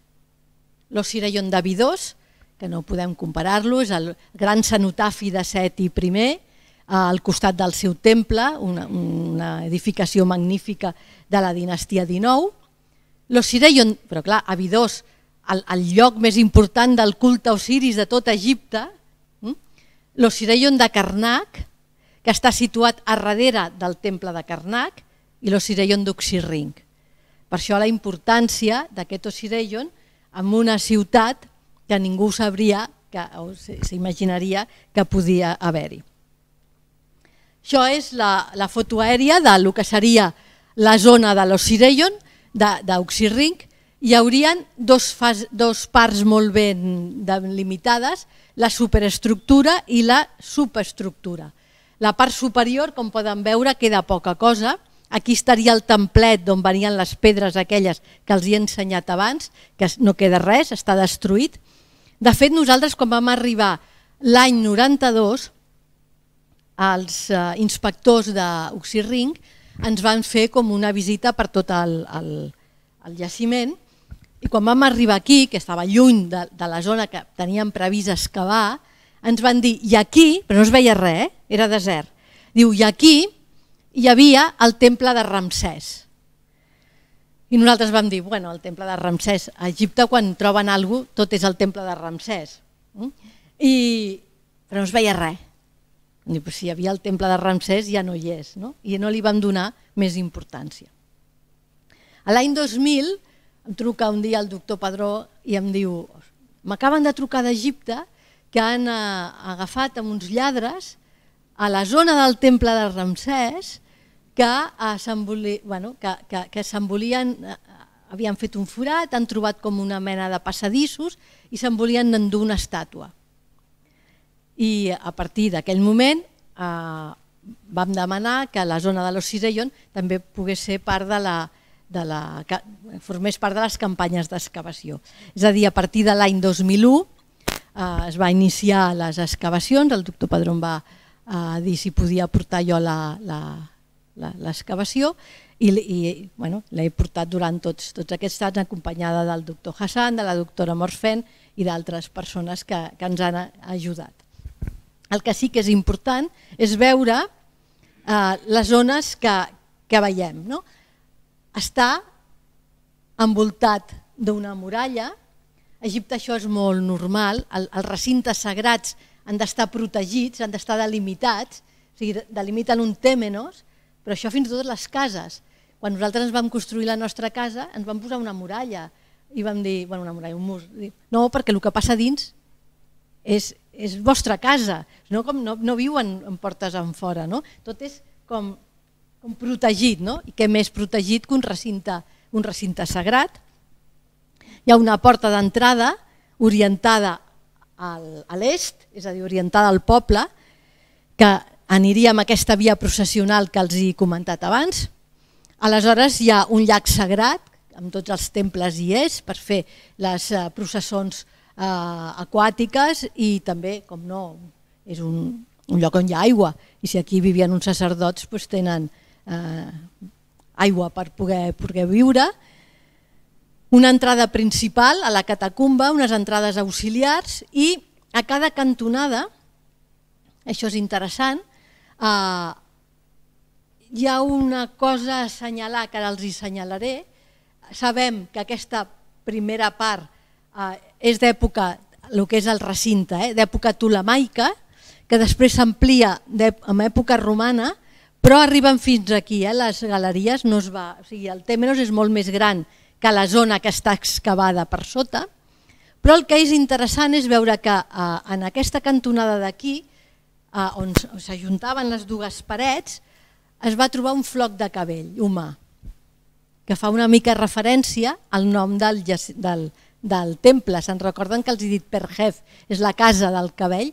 L'Osireion Davidós, que no podem comparar-lo, és el gran cenotafi de Seti primer, al costat del seu temple, una, una edificació magnífica de la dinastia XIX. L'Osirion, però clar, Abidos, el, el lloc més important del culte a Osiris de tot Egipte, hm? l'Osireion de Karnak, que està situat a darrere del temple de Karnak, i l'Osireion d'Oxirring. Per això la importància d'aquest Osirion en una ciutat que ningú sabria, que s'imaginaria que podia haver-hi. Això és la, la foto aèria del que seria la zona de l'Oxireyon, d'Oxirrinc, hi haurien dos, fas, dos parts molt ben delimitades, la superestructura i la subestructura. La part superior, com poden veure, queda poca cosa. Aquí estaria el templet d'on venien les pedres aquelles que els hi he ensenyat abans, que no queda res, està destruït. De fet, nosaltres quan vam arribar l'any 92, els eh, inspectors d'Oxirring ens van fer com una visita per tot el, el, el jaciment i quan vam arribar aquí, que estava lluny de, de la zona que teníem previst excavar, ens van dir, i aquí, però no es veia res, eh? era desert, diu, i aquí hi havia el temple de Ramsès. I nosaltres vam dir, bueno, el temple de Ramsès, a Egipte quan troben alguna cosa, tot és el temple de Ramsès. Mm? I, però no es veia res. Pues, si hi havia el temple de Ramsès ja no hi és, no? i no li vam donar més importància. A l'any 2000 em truca un dia el doctor Padró i em diu m'acaben de trucar d'Egipte que han eh, agafat amb uns lladres a la zona del temple de Ramsès que eh, bueno, que, que, que eh, havien fet un forat, han trobat com una mena de passadissos i s'en volien endur una estàtua. I a partir d'aquell moment eh, vam demanar que la zona de los també pogués ser part de la, de la, formés part de les campanyes d'excavació. És a dir, a partir de l'any 2001 eh, es va iniciar les excavacions, el doctor Padrón va eh, dir si podia portar jo l'excavació i, i bueno, l'he portat durant tots, tots aquests anys acompanyada del doctor Hassan, de la doctora Morfen i d'altres persones que, que ens han ajudat el que sí que és important és veure eh, les zones que, que veiem. No? Està envoltat d'una muralla. A Egipte això és molt normal. El, els recintes sagrats han d'estar protegits, han d'estar delimitats, o sigui, delimiten un temenos, però això fins i tot les cases. Quan nosaltres ens vam construir la nostra casa, ens vam posar una muralla i vam dir, bueno, una muralla, un mur, no, perquè el que passa dins és, és vostra casa, no, com, no, no viuen en portes en fora, no? tot és com, com protegit, no? i què més protegit que un recinte, un recinte sagrat. Hi ha una porta d'entrada orientada al, a l'est, és a dir, orientada al poble, que aniria amb aquesta via processional que els he comentat abans. Aleshores hi ha un llac sagrat, amb tots els temples hi és, per fer les eh, processons eh, aquàtiques i també, com no, és un, un lloc on hi ha aigua i si aquí vivien uns sacerdots doncs tenen eh, aigua per poder, poder viure. Una entrada principal a la catacumba, unes entrades auxiliars i a cada cantonada, això és interessant, eh, hi ha una cosa a assenyalar que ara els hi assenyalaré. Sabem que aquesta primera part eh, és d'època, el que és el recinte, eh, d'època tolemaica, que després s'amplia en època romana, però arriben fins aquí, eh, les galeries no es va, o sigui, el Temenos és molt més gran que la zona que està excavada per sota, però el que és interessant és veure que eh, en aquesta cantonada d'aquí, eh, on s'ajuntaven les dues parets, es va trobar un floc de cabell humà, que fa una mica referència al nom del, del, del temple, se'n recorden que els he dit Perhef és la casa del cabell,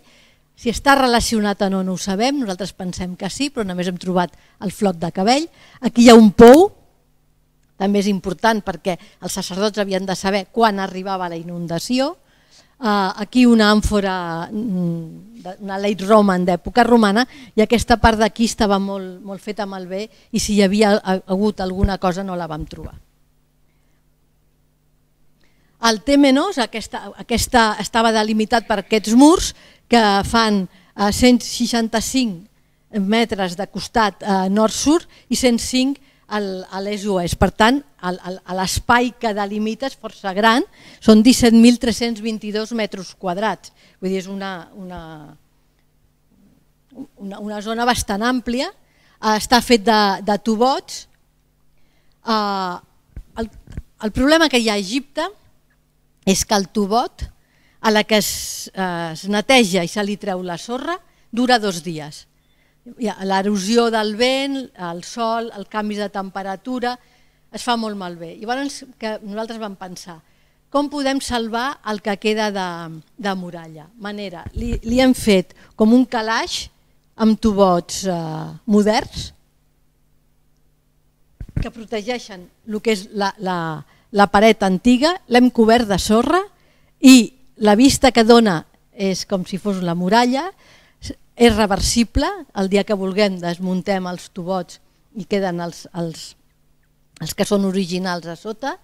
si està relacionat o no, no ho sabem, nosaltres pensem que sí, però només hem trobat el floc de cabell. Aquí hi ha un pou, també és important perquè els sacerdots havien de saber quan arribava la inundació. Eh, aquí una àmfora, mm, una leit roman d'època romana, i aquesta part d'aquí estava molt, molt feta malbé i si hi havia eh, hagut alguna cosa no la vam trobar. El T-, aquesta, aquesta estava delimitat per aquests murs que fan 165 eh, metres de costat eh, nord sur i 105 a l'est-oest. Per tant, l'espai que delimita és força gran, són 17.322 metres quadrats. Vull dir, és una, una, una, una zona bastant àmplia, eh, està fet de, de tubots. El, el problema que hi ha a Egipte és que el tubot a la que es, eh, es neteja i se li treu la sorra dura dos dies. L'erosió del vent, el sol, el canvi de temperatura, es fa molt malbé. Llavors que nosaltres vam pensar, com podem salvar el que queda de, de muralla? Manera, li, li hem fet com un calaix amb tubots eh, moderns que protegeixen el que és la, la, la paret antiga, l'hem cobert de sorra i la vista que dona és com si fos la muralla, és reversible, el dia que vulguem desmuntem els tubots i queden els, els, els que són originals a sota,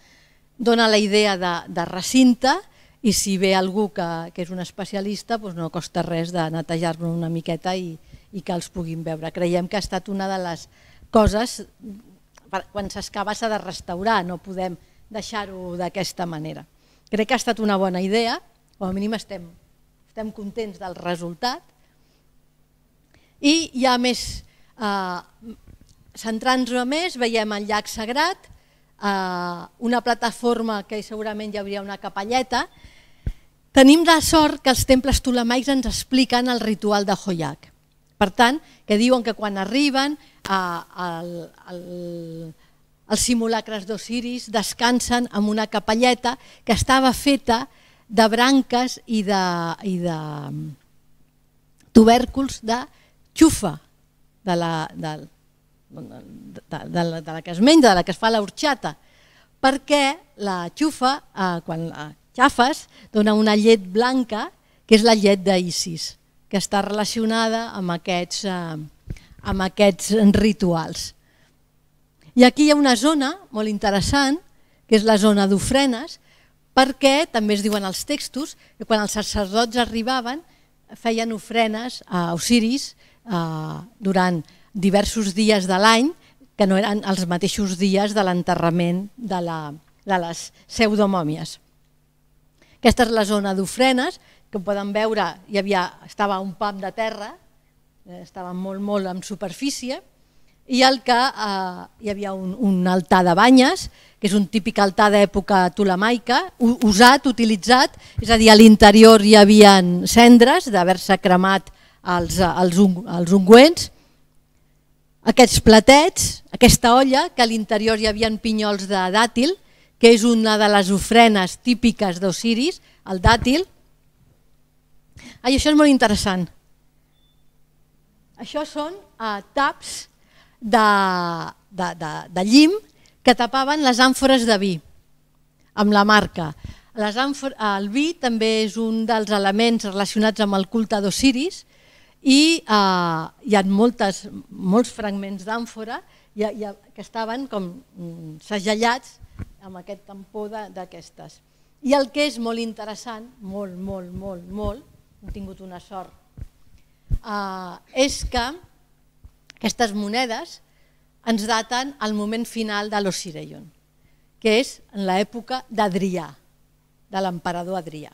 dona la idea de, de recinte i si ve algú que, que és un especialista doncs no costa res de netejar-lo una miqueta i, i que els puguin veure. Creiem que ha estat una de les coses, quan s'escava s'ha de restaurar, no podem deixar-ho d'aquesta manera. Crec que ha estat una bona idea, o a mínim estem, estem contents del resultat, i ja més, eh, centrant-nos més, veiem el llac sagrat, eh, una plataforma que segurament hi hauria una capelleta, Tenim la sort que els temples tolemaics ens expliquen el ritual de Hoyak. Per tant, que diuen que quan arriben a, el, el, els simulacres d'Osiris descansen amb una capelleta que estava feta de branques i de, i de mm, tubèrculs de xufa, de la, de, de, de, la, de la que es menja, de la que es fa la horxata, perquè la xufa, eh, quan la xafes, dona una llet blanca, que és la llet d'Isis, que està relacionada amb aquests, eh, amb aquests rituals. I aquí hi ha una zona molt interessant, que és la zona d'ofrenes, perquè, també es diuen els textos, que quan els sacerdots arribaven feien ofrenes a Osiris eh, durant diversos dies de l'any, que no eren els mateixos dies de l'enterrament de, la, de les pseudomòmies. Aquesta és la zona d'ofrenes, que poden veure, hi havia, estava un pam de terra, eh, estava molt, molt en superfície, i el que eh, hi havia un, un altar de banyes, que és un típic altar d'època tolemaica, usat, utilitzat, és a dir, a l'interior hi havia cendres d'haver-se cremat els, els, un, els ungüents, aquests platets, aquesta olla, que a l'interior hi havia pinyols de dàtil, que és una de les ofrenes típiques d'Osiris, el dàtil. Ai, això és molt interessant. Això són uh, taps de, de, de, de llim que tapaven les àmfores de vi amb la marca. Les àmfores, el vi també és un dels elements relacionats amb el culte d'Osiris i eh, hi ha moltes, molts fragments d'àmfora que estaven com segellats amb aquest tampó d'aquestes. I el que és molt interessant, molt, molt, molt, molt, hem tingut una sort, eh, és que aquestes monedes ens daten al moment final de l'Osireion, que és en l'època d'Adrià, de l'emperador Adrià.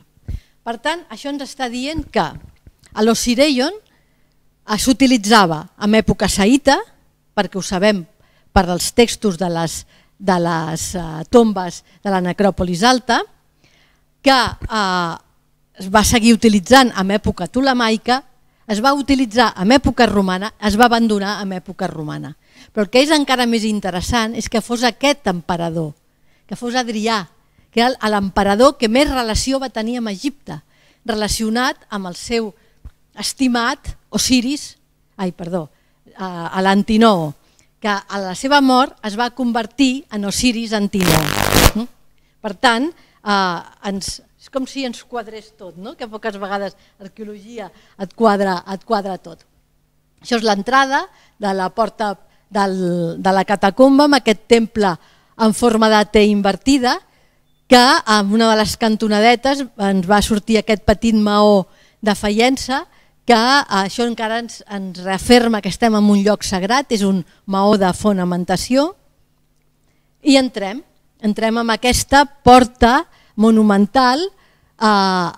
Per tant, això ens està dient que a l'Osireion eh, s'utilitzava en època saïta, perquè ho sabem per als textos de les, de les eh, tombes de la necròpolis alta, que eh, es va seguir utilitzant en època tolemaica es va utilitzar en època romana, es va abandonar en època romana. Però el que és encara més interessant és que fos aquest emperador, que fos Adrià, que era l'emperador que més relació va tenir amb Egipte, relacionat amb el seu estimat Osiris, ai, perdó, a l'Antinou, que a la seva mort es va convertir en Osiris Antinou. Mm? Per tant, eh, ens, com si ens quadrés tot, no? que poques vegades arqueologia et quadra, et quadra tot. Això és l'entrada de la porta del, de la catacomba amb aquest temple en forma de T invertida que en una de les cantonadetes ens va sortir aquest petit maó de faiença que eh, això encara ens, ens reafirma que estem en un lloc sagrat, és un maó de fonamentació i entrem, entrem amb aquesta porta monumental eh,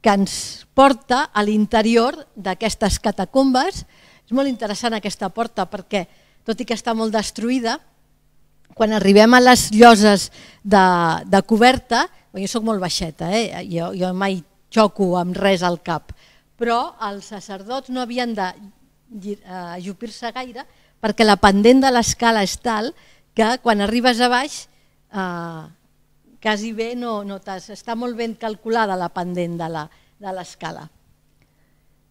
que ens porta a l'interior d'aquestes catacombes. És molt interessant aquesta porta perquè, tot i que està molt destruïda, quan arribem a les lloses de, de coberta, jo sóc molt baixeta, eh? jo, jo mai xoco amb res al cap, però els sacerdots no havien de eh, ajupir-se gaire perquè la pendent de l'escala és tal que quan arribes a baix eh, quasi bé no notes, està molt ben calculada la pendent de l'escala.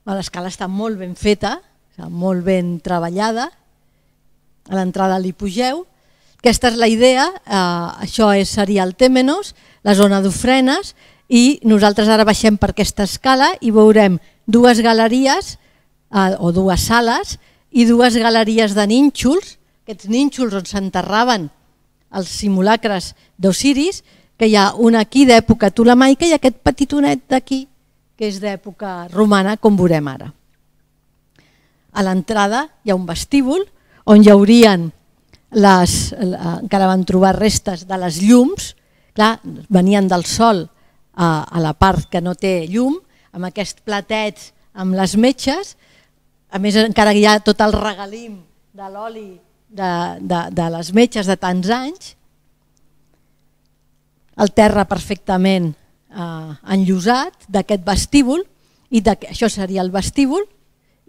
L'escala està molt ben feta, està molt ben treballada, a l'entrada li pugeu, aquesta és la idea, eh, això és, seria el Témenos, la zona d'ofrenes, i nosaltres ara baixem per aquesta escala i veurem dues galeries eh, o dues sales i dues galeries de nínxols, aquests nínxols on s'enterraven els simulacres d'Osiris, que hi ha un aquí d'època tolemaica i aquest petitonet d'aquí que és d'època romana, com veurem ara. A l'entrada hi ha un vestíbul on hi haurien les, encara van trobar restes de les llums, clar, venien del sol a, a la part que no té llum, amb aquest platet amb les metges, a més encara hi ha tot el regalim de l'oli de, de, de les metges de tants anys, el terra perfectament eh, enllosat d'aquest vestíbul, i de, això seria el vestíbul,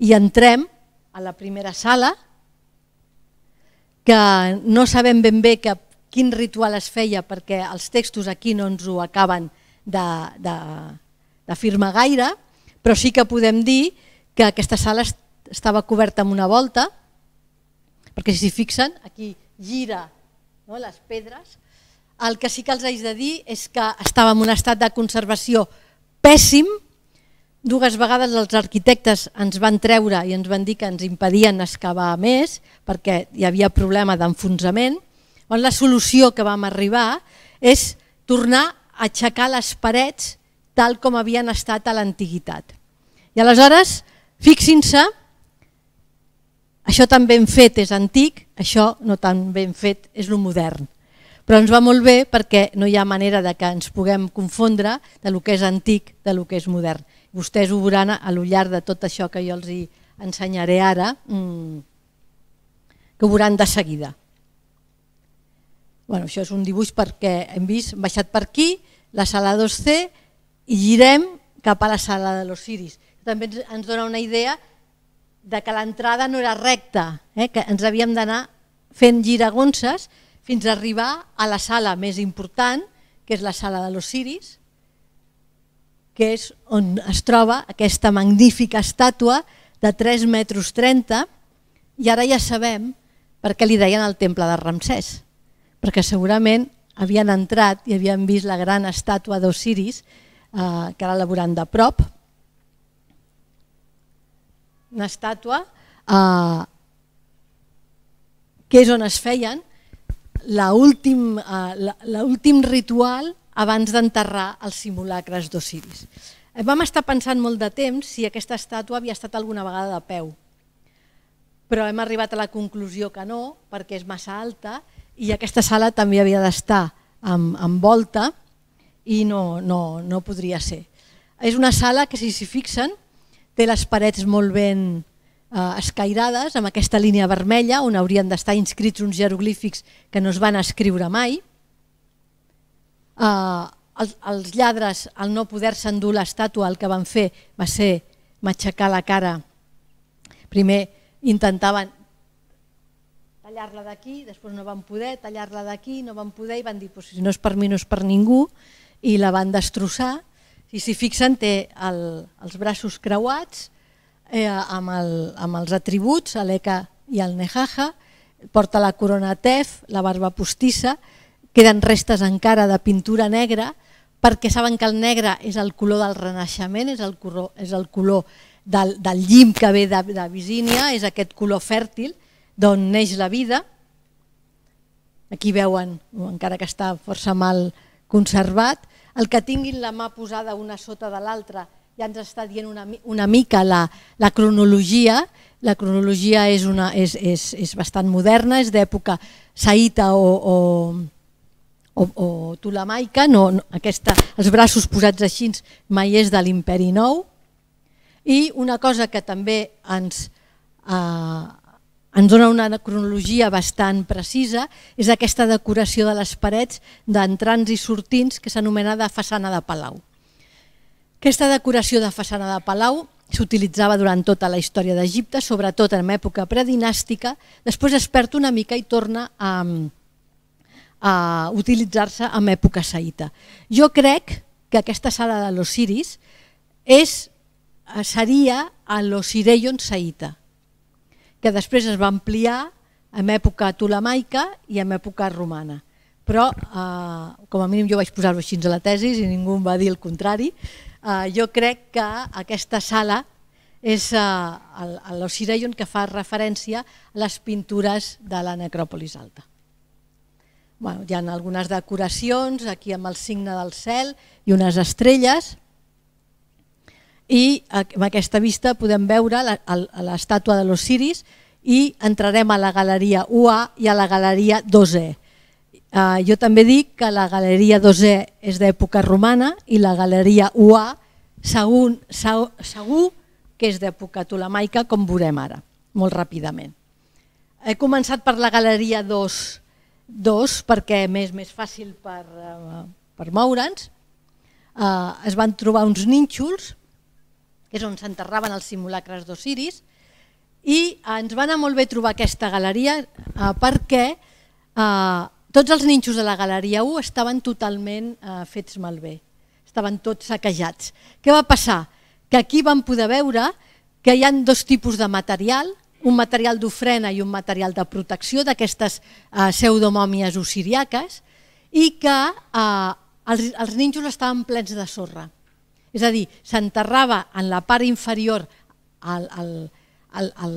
i entrem a la primera sala, que no sabem ben bé que, quin ritual es feia perquè els textos aquí no ens ho acaben de, de, de firmar gaire, però sí que podem dir que aquesta sala estava coberta amb una volta, perquè si s'hi fixen, aquí gira no, les pedres el que sí que els haig de dir és que estava en un estat de conservació pèssim, dues vegades els arquitectes ens van treure i ens van dir que ens impedien excavar més perquè hi havia problema d'enfonsament, la solució que vam arribar és tornar a aixecar les parets tal com havien estat a l'antiguitat. I aleshores, fixin-se, això tan ben fet és antic, això no tan ben fet és lo modern però ens va molt bé perquè no hi ha manera de que ens puguem confondre de lo que és antic, de lo que és modern. Vostès ho veuran a lo llarg de tot això que jo els hi ensenyaré ara, mm, que ho veuran de seguida. Bueno, això és un dibuix perquè hem vist, hem baixat per aquí, la sala 2C, i girem cap a la sala de los ciris. També ens dona una idea de que l'entrada no era recta, eh? que ens havíem d'anar fent giragonses fins a arribar a la sala més important, que és la sala de l'Osiris, que és on es troba aquesta magnífica estàtua de 3 metres 30 i ara ja sabem per què li deien el temple de Ramsès, perquè segurament havien entrat i havien vist la gran estàtua d'Osiris eh, que la elaborant de prop, una estàtua eh, que és on es feien l'últim uh, eh, ritual abans d'enterrar els simulacres d'Osiris. Eh, vam estar pensant molt de temps si aquesta estàtua havia estat alguna vegada de peu, però hem arribat a la conclusió que no, perquè és massa alta i aquesta sala també havia d'estar amb, amb volta i no, no, no podria ser. És una sala que, si s'hi fixen, té les parets molt ben eh, escairades amb aquesta línia vermella on haurien d'estar inscrits uns jeroglífics que no es van escriure mai. Eh, els, els lladres, al no poder-se endur l'estàtua, el que van fer va ser matxacar la cara. Primer intentaven tallar-la d'aquí, després no van poder, tallar-la d'aquí, no van poder i van dir, pues, si no és per mi no és per ningú i la van destrossar i si fixen té el, els braços creuats eh, amb, el, amb els atributs, l'Eka i el Nehaja, porta la corona tef, la barba postissa, queden restes encara de pintura negra, perquè saben que el negre és el color del renaixement, és el color, és el color del, del llim que ve de, de Visínia, és aquest color fèrtil d'on neix la vida. Aquí veuen, encara que està força mal conservat, el que tinguin la mà posada una sota de l'altra ja ens està dient una, una mica la, la cronologia. La cronologia és, una, és, és, és bastant moderna, és d'època saïta o, o, o, o tolamaica. no, no, aquesta, els braços posats així mai és de l'imperi nou. I una cosa que també ens, eh, ens dona una cronologia bastant precisa, és aquesta decoració de les parets d'entrants i sortints que s'anomena de façana de palau. Aquesta decoració de façana de palau s'utilitzava durant tota la història d'Egipte, sobretot en època predinàstica, després es perd una mica i torna a, a utilitzar-se en època saïta. Jo crec que aquesta sala de l'Osiris és, eh, seria l'Osireion saïta, que després es va ampliar en època tolemaica i en època romana. Però, eh, com a mínim, jo vaig posar-ho així a la tesi i ningú em va dir el contrari, Eh, jo crec que aquesta sala és eh, el, que fa referència a les pintures de la necròpolis alta. Bueno, hi ha algunes decoracions, aquí amb el signe del cel i unes estrelles, i amb aquesta vista podem veure l'estàtua de l'Osiris i entrarem a la galeria 1A i a la galeria 2E. Eh, jo també dic que la galeria 2è és d'època romana i la galeria UA segur, segur que és d'època tolemaica, com veurem ara, molt ràpidament. He començat per la galeria 2, 2 perquè més més fàcil per, eh, per moure'ns. Eh, es van trobar uns nínxols, que és on s'enterraven els simulacres d'Osiris, i ens va anar molt bé trobar aquesta galeria perquè tots els ninxos de la galeria 1 estaven totalment eh, fets malbé, estaven tots saquejats. Què va passar? Que aquí vam poder veure que hi han dos tipus de material, un material d'ofrena i un material de protecció d'aquestes eh, pseudomòmies osiriaques i que eh, els, els ninxos estaven plens de sorra. És a dir, s'enterrava en la part inferior al, al, al, al,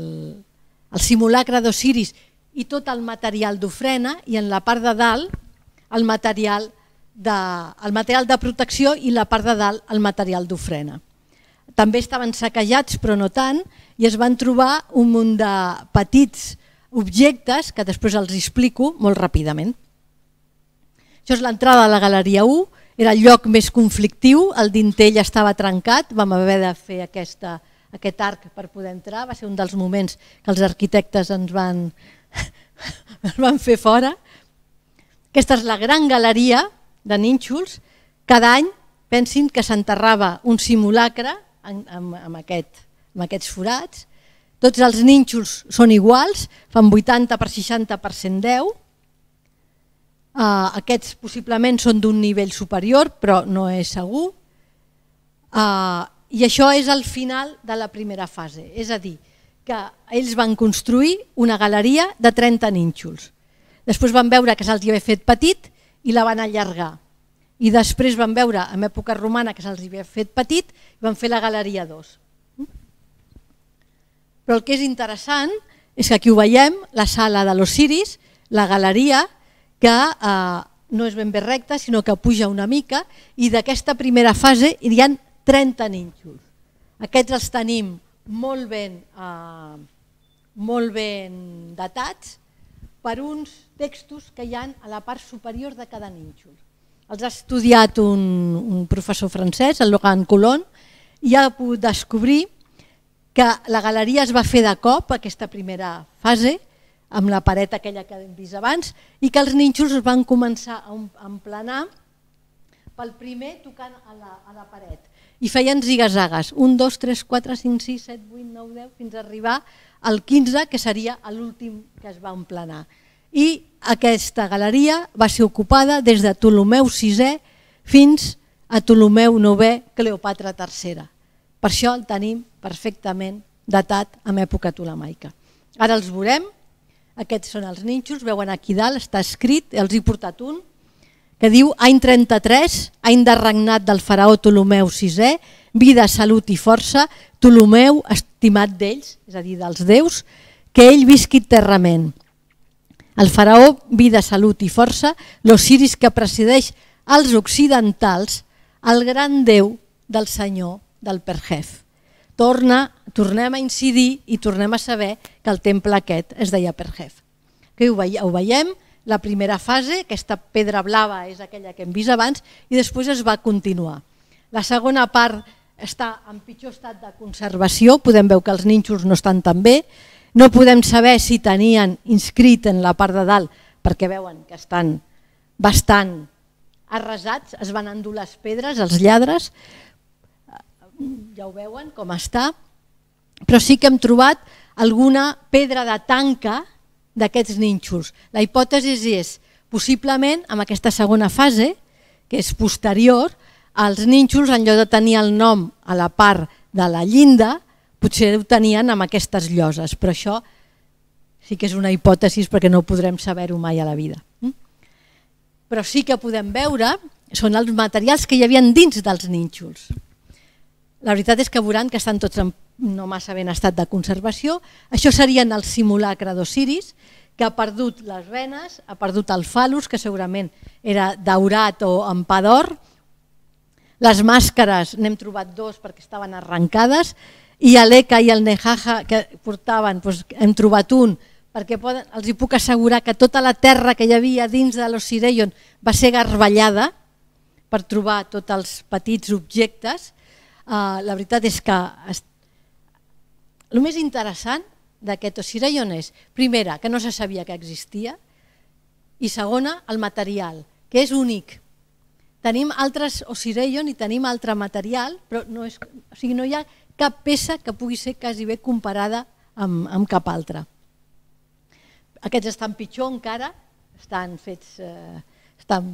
al simulacre d'Osiris i tot el material d'ofrena i en la part de dalt el material de, el material de protecció i la part de dalt el material d'ofrena. També estaven saquejats, però no tant, i es van trobar un munt de petits objectes que després els explico molt ràpidament. Això és l'entrada de la galeria 1, era el lloc més conflictiu, el dintell estava trencat, vam haver de fer aquesta, aquest arc per poder entrar, va ser un dels moments que els arquitectes ens van, els van fer fora. Aquesta és la gran galeria de nínxols. Cada any pensin que s'enterrava un simulacre en, en, en, aquest, en aquests forats. Tots els nínxols són iguals, fan 80 per 60 per 110. Uh, eh, aquests possiblement són d'un nivell superior, però no és segur. Uh, I això és el final de la primera fase, és a dir, que ells van construir una galeria de 30 nínxols. Després van veure que se'ls havia fet petit i la van allargar. I després van veure, en època romana, que se'ls havia fet petit i van fer la galeria 2. Però el que és interessant és que aquí ho veiem, la sala de los Siris, la galeria, que eh, no és ben bé recta, sinó que puja una mica, i d'aquesta primera fase hi ha 30 nínxols. Aquests els tenim molt ben, eh, molt ben datats per uns textos que hi han a la part superior de cada nínxol. Els ha estudiat un, un professor francès, el Logan Colon, i ha pogut descobrir que la galeria es va fer de cop, aquesta primera fase, amb la paret aquella que hem vist abans, i que els nínxols es van començar a emplenar pel primer tocant a la, a la paret i feien zigazagues, 1, 2, 3, 4, 5, 6, 7, 8, 9, 10, fins a arribar al 15, que seria l'últim que es va emplenar. I aquesta galeria va ser ocupada des de Ptolomeu VI fins a Ptolomeu IX Cleopatra III. Per això el tenim perfectament datat en època tolamaica. Ara els veurem, aquests són els nínxols, veuen aquí dalt, està escrit, els he portat un, que diu any 33, any de regnat del faraó Ptolomeu VI, vida, salut i força, Ptolomeu, estimat d'ells, és a dir, dels déus, que ell visqui terrament. El faraó, vida, salut i força, l'Osiris que presideix als occidentals, el gran déu del senyor del Perjef. Torna, tornem a incidir i tornem a saber que el temple aquest es deia Perjef. Que ho, veiem, ho veiem la primera fase, aquesta pedra blava és aquella que hem vist abans, i després es va continuar. La segona part està en pitjor estat de conservació, podem veure que els nínxols no estan tan bé, no podem saber si tenien inscrit en la part de dalt, perquè veuen que estan bastant arrasats, es van endur les pedres, els lladres, ja ho veuen com està, però sí que hem trobat alguna pedra de tanca d'aquests nínxols. La hipòtesi és, possiblement, amb aquesta segona fase, que és posterior, els nínxols, en lloc de tenir el nom a la part de la llinda, potser ho tenien amb aquestes lloses, però això sí que és una hipòtesi perquè no podrem saber-ho mai a la vida. Mm? Però sí que podem veure, són els materials que hi havia dins dels nínxols. La veritat és que veuran que estan tots en no massa ben estat de conservació. Això serien el simulacre d'Osiris, que ha perdut les venes, ha perdut el falus, que segurament era daurat o en pa d'or. Les màscares, n'hem trobat dos perquè estaven arrencades, i l'Eka i el Nehaja que portaven, doncs, hem trobat un, perquè poden, els hi puc assegurar que tota la terra que hi havia dins de l'Osireion va ser garballada per trobar tots els petits objectes. Uh, la veritat és que el més interessant d'aquest Osirayon és, primera, que no se sabia que existia, i segona, el material, que és únic. Tenim altres Osirayon i tenim altre material, però no, és, o sigui, no hi ha cap peça que pugui ser quasi bé comparada amb, amb cap altra. Aquests estan pitjor encara, estan fets eh, estan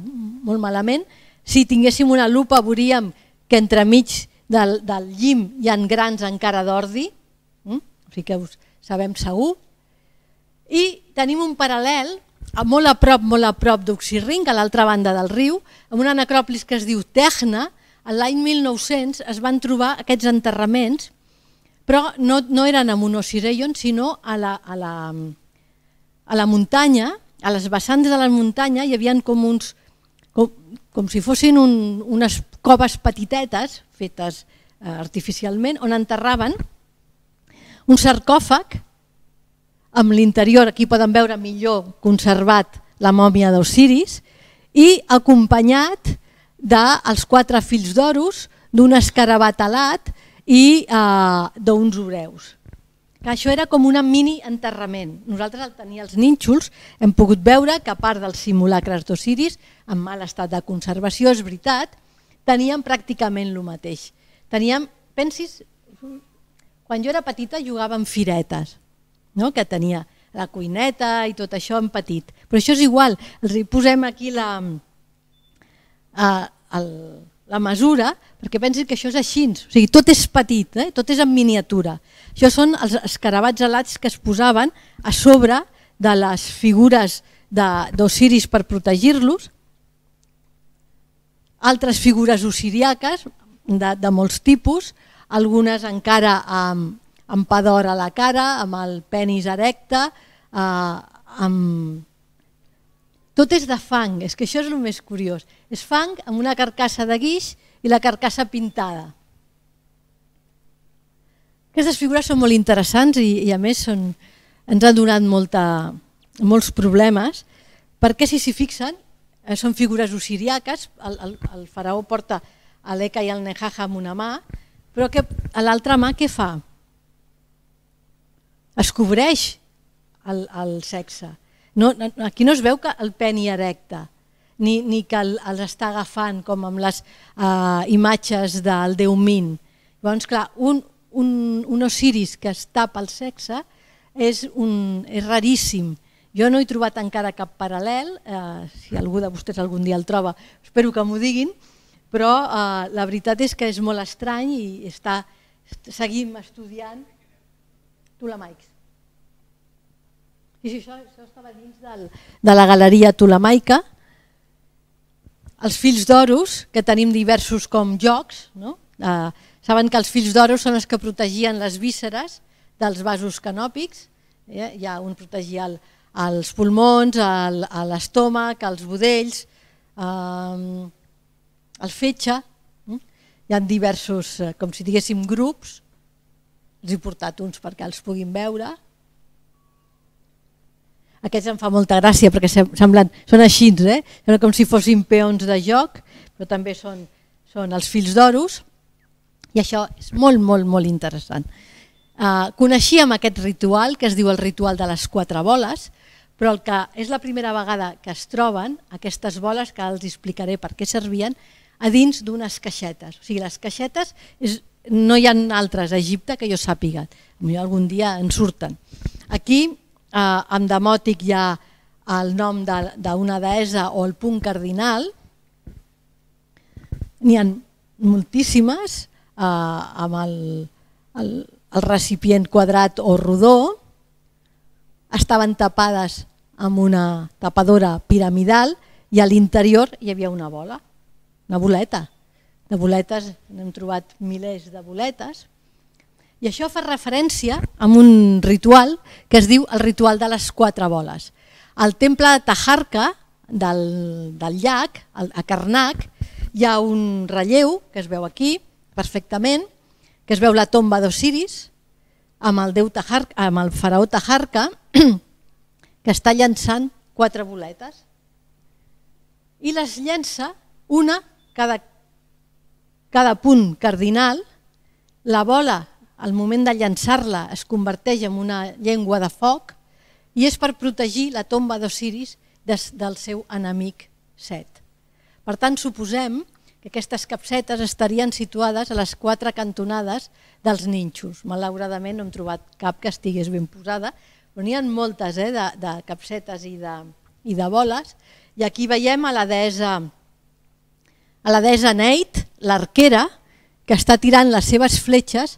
molt malament. Si tinguéssim una lupa veuríem que entremig del, del llim hi ha grans encara d'ordi, o sigui que us sabem segur. I tenim un paral·lel a molt a prop, molt a prop d'Oxirrinc, a l'altra banda del riu, en una necròpolis que es diu Tecna, l'any 1900 es van trobar aquests enterraments, però no, no eren a Monosireion, sinó a la, a, la, a la muntanya, a les vessants de la muntanya hi havia com uns, com, com si fossin un, unes coves petitetes fetes eh, artificialment on enterraven un sarcòfag amb l'interior, aquí poden veure millor conservat la mòmia d'Osiris, i acompanyat dels quatre fills d'Horus, d'un escarabat alat i eh, d'uns obreus. Que això era com un mini enterrament. Nosaltres al tenir els nínxols hem pogut veure que a part dels simulacres d'Osiris, en mal estat de conservació, és veritat, teníem pràcticament el mateix. Teníem, pensis, quan jo era petita jugava amb firetes, no? que tenia la cuineta i tot això en petit. Però això és igual, els hi posem aquí la, a, eh, el, la mesura perquè pensin que això és així. O sigui, tot és petit, eh? tot és en miniatura. Això són els escarabats alats que es posaven a sobre de les figures d'Osiris per protegir-los, altres figures osiriaques de, de molts tipus, algunes encara amb, amb pa d'or a la cara, amb el penis erecte, eh, amb... tot és de fang, és que això és el més curiós. És fang amb una carcassa de guix i la carcassa pintada. Aquestes figures són molt interessants i, i a més són, ens han donat molta, molts problemes, perquè si s'hi fixen eh, són figures osiriaques, el, el, el faraó porta l'Eca i el Nehaja amb una mà però que, a l'altra mà què fa? Es cobreix el, el sexe. No, aquí no es veu que el peni erecte, ni, ni que els està agafant com amb les eh, imatges del déu Min. Llavors, clar, un, un, un Osiris que es tapa el sexe és, un, és raríssim. Jo no he trobat encara cap paral·lel, eh, si algú de vostès algun dia el troba, espero que m'ho diguin, però eh, la veritat és que és molt estrany i està, seguim estudiant. Tolemaics. I si això, això estava dins del, de la galeria Tolemaica, els fills d'Horus, que tenim diversos com jocs, no? eh, saben que els fills d'Horus són els que protegien les vísceres dels vasos canòpics, eh? hi ha un protegia el, els pulmons, l'estómac, els budells, eh, el fetge, eh? hi ha diversos, eh, com si diguéssim, grups, els he portat uns perquè els puguin veure. Aquests em fa molta gràcia perquè semblen, són així, eh? Sembla com si fossin peons de joc, però també són, són els fills d'oros i això és molt, molt, molt interessant. Uh, coneixíem aquest ritual que es diu el ritual de les quatre boles, però el que és la primera vegada que es troben aquestes boles, que els explicaré per què servien, a dins d'unes caixetes. O sigui, les caixetes és, no hi ha altres a Egipte que jo sàpiga. Potser algun dia en surten. Aquí, eh, amb Demòtic hi ha el nom d'una de, deessa o el punt cardinal. N'hi han moltíssimes eh, amb el, el, el recipient quadrat o rodó. Estaven tapades amb una tapadora piramidal i a l'interior hi havia una bola una boleta. De boletes, n'hem trobat milers de boletes. I això fa referència a un ritual que es diu el ritual de les quatre boles. Al temple de Tajarca, del, del llac, a Karnak, hi ha un relleu que es veu aquí perfectament, que es veu la tomba d'Osiris amb el déu Tajarca, amb el faraó Tajarca <clears throat> que està llançant quatre boletes i les llença una cada, cada punt cardinal, la bola, al moment de llançar-la, es converteix en una llengua de foc i és per protegir la tomba d'Osiris del seu enemic Set. Per tant, suposem que aquestes capsetes estarien situades a les quatre cantonades dels ninxos. Malauradament no hem trobat cap que estigués ben posada, però n'hi ha moltes eh, de, de capsetes i de, i de boles. I aquí veiem a la deessa a la deessa Neit, l'arquera, que està tirant les seves fletxes,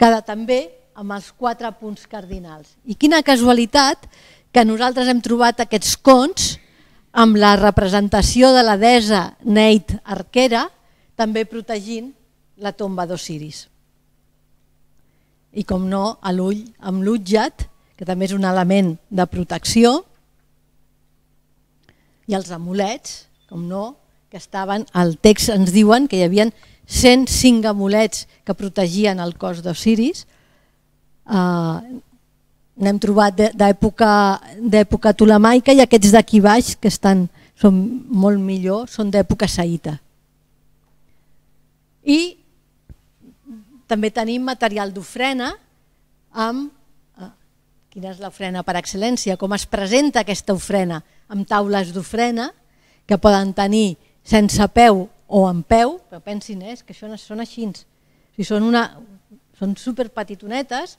cada també amb els quatre punts cardinals. I quina casualitat que nosaltres hem trobat aquests cons amb la representació de la deessa Neit Arquera, també protegint la tomba d'Osiris. I com no, a l'ull amb l'utjat, que també és un element de protecció, i els amulets, com no, que estaven, al text ens diuen que hi havia 105 amulets que protegien el cos d'Osiris, eh, n'hem trobat d'època tolemaica i aquests d'aquí baix, que estan, són molt millor, són d'època saïta. I també tenim material d'ofrena amb eh, quina és l'ofrena per excel·lència, com es presenta aquesta ofrena, amb taules d'ofrena que poden tenir sense peu o en peu, però pensin, eh, que això són així, si són, una, són superpetitonetes,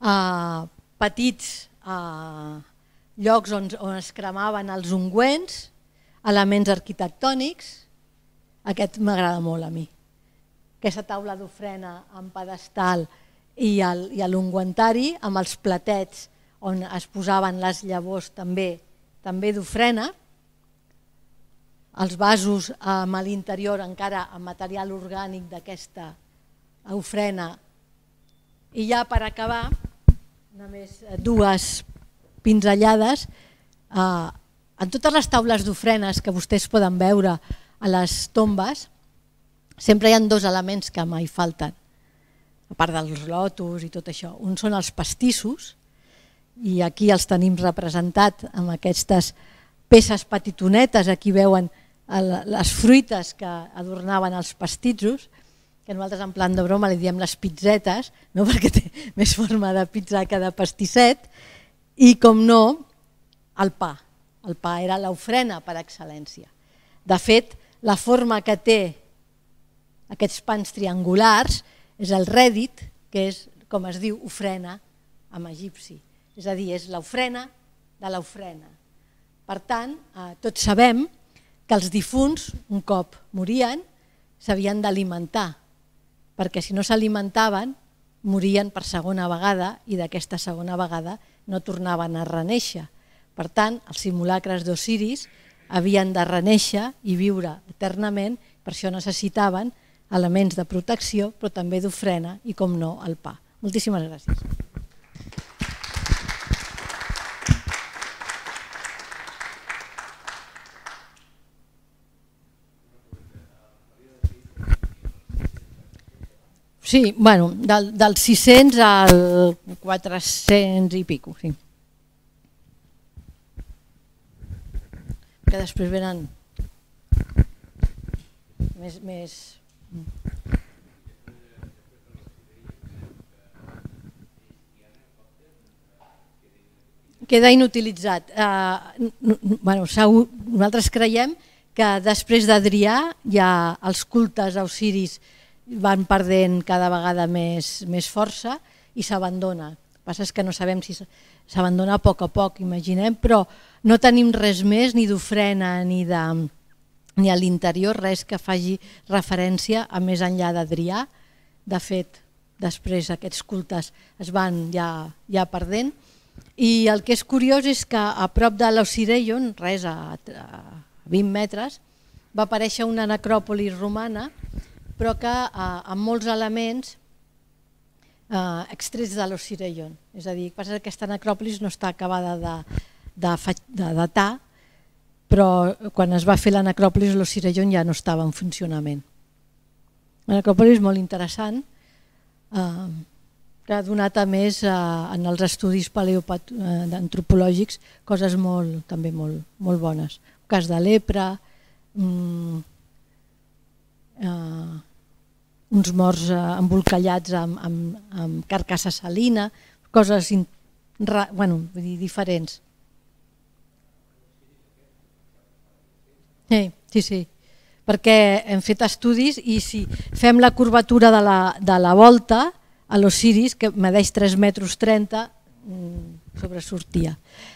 eh, petits eh, llocs on, on es cremaven els ungüents, elements arquitectònics, aquest m'agrada molt a mi. Aquesta taula d'ofrena amb pedestal i l'ungüentari amb els platets on es posaven les llavors també també d'ofrena, els vasos eh, amb l'interior encara amb material orgànic d'aquesta ofrena. I ja per acabar, només dues pinzellades. Eh, en totes les taules d'ofrenes que vostès poden veure a les tombes, sempre hi ha dos elements que mai falten, a part dels lotus i tot això. Un són els pastissos, i aquí els tenim representat amb aquestes peces petitonetes, aquí veuen les fruites que adornaven els pastitzos, que nosaltres en plan de broma li diem les pizzetes, no? perquè té <laughs> més forma de pizza que de pastisset, i com no, el pa. El pa era l'ofrena per excel·lència. De fet, la forma que té aquests pans triangulars és el rèdit, que és, com es diu, ofrena en egipci. És a dir, és l'ofrena de l'ofrena. Per tant, eh, tots sabem que que els difunts, un cop morien, s'havien d'alimentar, perquè si no s'alimentaven, morien per segona vegada i d'aquesta segona vegada no tornaven a reneixer. Per tant, els simulacres d'Osiris havien de reneixer i viure eternament, per això necessitaven elements de protecció, però també d'ofrena i, com no, el pa. Moltíssimes gràcies. Sí, bueno, del, del 600 al 400 i pico, sí. Que després venen més... més... queda inutilitzat. Eh, bueno, segur, nosaltres creiem que després d'Adrià ja els cultes auxiris van perdent cada vegada més, més força i s'abandona. El que passa és que no sabem si s'abandona a poc a poc, imaginem, però no tenim res més ni d'ofrena ni, de, ni a l'interior res que faci referència a més enllà d'Adrià. De fet, després aquests cultes es van ja, ja perdent. I el que és curiós és que a prop de l'Ocireion, res a 20 metres, va aparèixer una necròpolis romana però que eh, amb molts elements eh, extrets de l'os És a dir, passa que aquesta necròpolis no està acabada de, de, de datar, però eh, quan es va fer la necròpolis l'os ja no estava en funcionament. La necròpolis molt interessant, eh, que ha donat a més eh, en els estudis paleoantropològics eh, coses molt, també molt, molt bones. El cas de l'epra, mm, eh, uns morts eh, embolcallats amb, amb, amb carcassa salina, coses in, ra, bueno, vull dir, diferents. Sí, sí, sí, perquè hem fet estudis i si fem la curvatura de la, de la volta a los ciris, que medeix 3 metres 30, mm, sobresortia,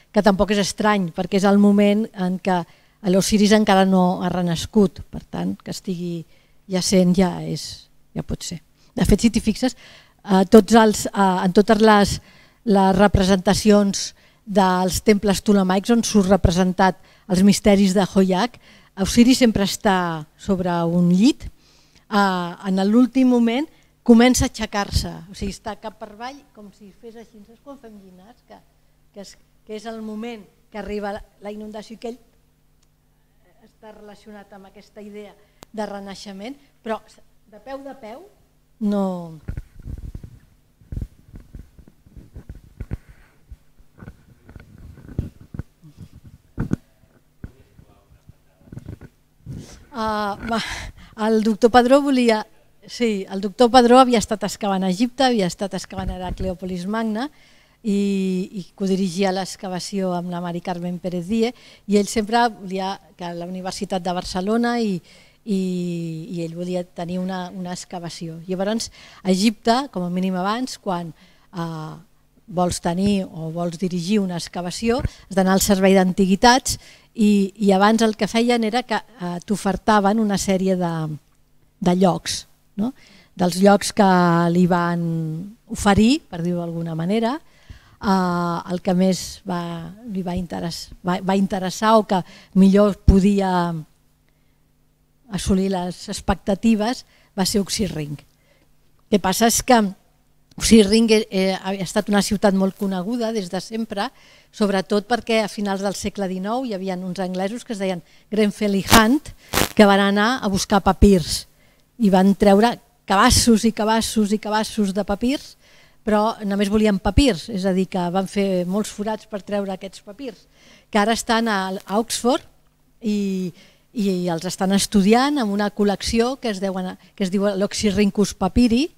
que tampoc és estrany perquè és el moment en què a los ciris encara no ha renascut, per tant que estigui ja sent ja és ja pot ser. De fet, si t'hi fixes, eh, tots els, eh, en totes les, les representacions dels temples tolemaics on surt representat els misteris de Hoyak, Osiris sempre està sobre un llit, eh, en l'últim moment comença a aixecar-se, o sigui, està cap per avall com si fes així, saps quan fem llinars? Que, que, és, que és el moment que arriba la inundació i que ell està relacionat amb aquesta idea de renaixement, però de peu de peu? No. Uh, va, el doctor Padró volia... Sí, el doctor Padró havia estat excavant a Egipte, havia estat excavant a Heracleòpolis Magna i, i codirigia l'excavació amb la Mari Carmen Pérez Díez i ell sempre volia que la Universitat de Barcelona i, i, i ell volia tenir una, una excavació. Llavors, a Egipte, com a mínim abans, quan eh, vols tenir o vols dirigir una excavació, has d'anar al servei d'antiguitats i, i abans el que feien era que eh, t'ofertaven una sèrie de, de llocs, no? dels llocs que li van oferir, per dir-ho d'alguna manera, eh, el que més va, li va, interessar, va, va interessar o que millor podia assolir les expectatives va ser Oxirring. El que passa és que Oxirring eh, eh, ha estat una ciutat molt coneguda des de sempre, sobretot perquè a finals del segle XIX hi havia uns anglesos que es deien Grenfell i Hunt, que van anar a buscar papirs i van treure cabassos i cabassos i cabassos de papirs, però només volien papirs, és a dir, que van fer molts forats per treure aquests papirs, que ara estan a Oxford i i els estan estudiant amb una col·lecció que es, deuen, que es diu l'Oxirrincus papiri,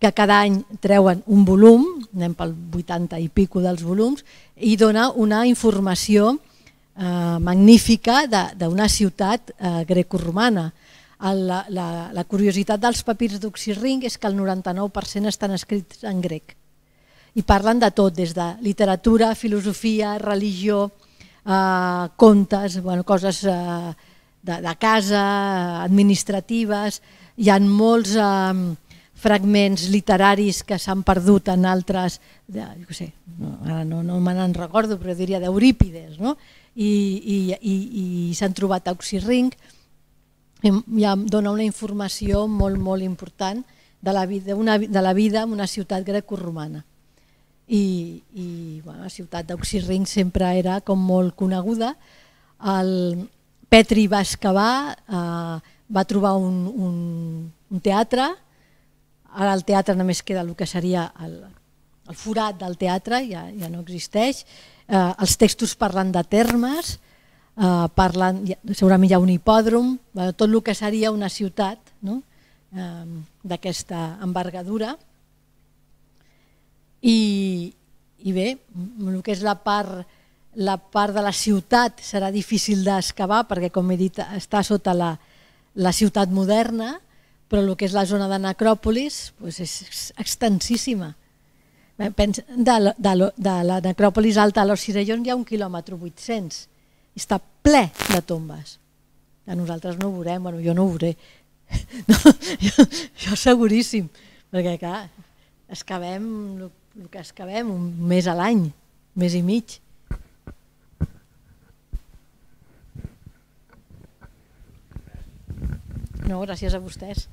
que cada any treuen un volum, anem pel 80 i pico dels volums, i dona una informació eh, magnífica d'una ciutat eh, grecorromana. La, la, la curiositat dels papirs d'Oxirrinc és que el 99% estan escrits en grec i parlen de tot, des de literatura, filosofia, religió, eh, contes, bueno, coses eh, de, de casa, administratives, hi ha molts eh, fragments literaris que s'han perdut en altres, de, jo sé, no, ara no, no me n'en recordo, però diria d'Eurípides, no? i, i, i, i s'han trobat a Oxirrinc, ja dona una informació molt, molt important de la vida, una, de la vida en una ciutat grecorromana. I, i bueno, la ciutat d'Oxirrinc sempre era com molt coneguda. El, Petri va excavar, eh, va trobar un, un, un teatre, ara el teatre només queda el que seria el, el forat del teatre, ja, ja no existeix, eh, els textos parlen de termes, eh, parlen, ja, segurament hi ha un hipòdrom, tot el que seria una ciutat no? eh, d'aquesta envergadura. I, I bé, el que és la part la part de la ciutat serà difícil d'excavar perquè, com he dit, està sota la, la ciutat moderna, però el que és la zona de necròpolis doncs és extensíssima. Eh, de, de, la, de la necròpolis alta a Los Sirellons hi ha un quilòmetre 800 i està ple de tombes. A nosaltres no ho veurem, bueno, jo no ho veuré. <laughs> No, jo, jo seguríssim, perquè clar, excavem el que excavem un mes a l'any, mes i mig. No, gràcies a vostès.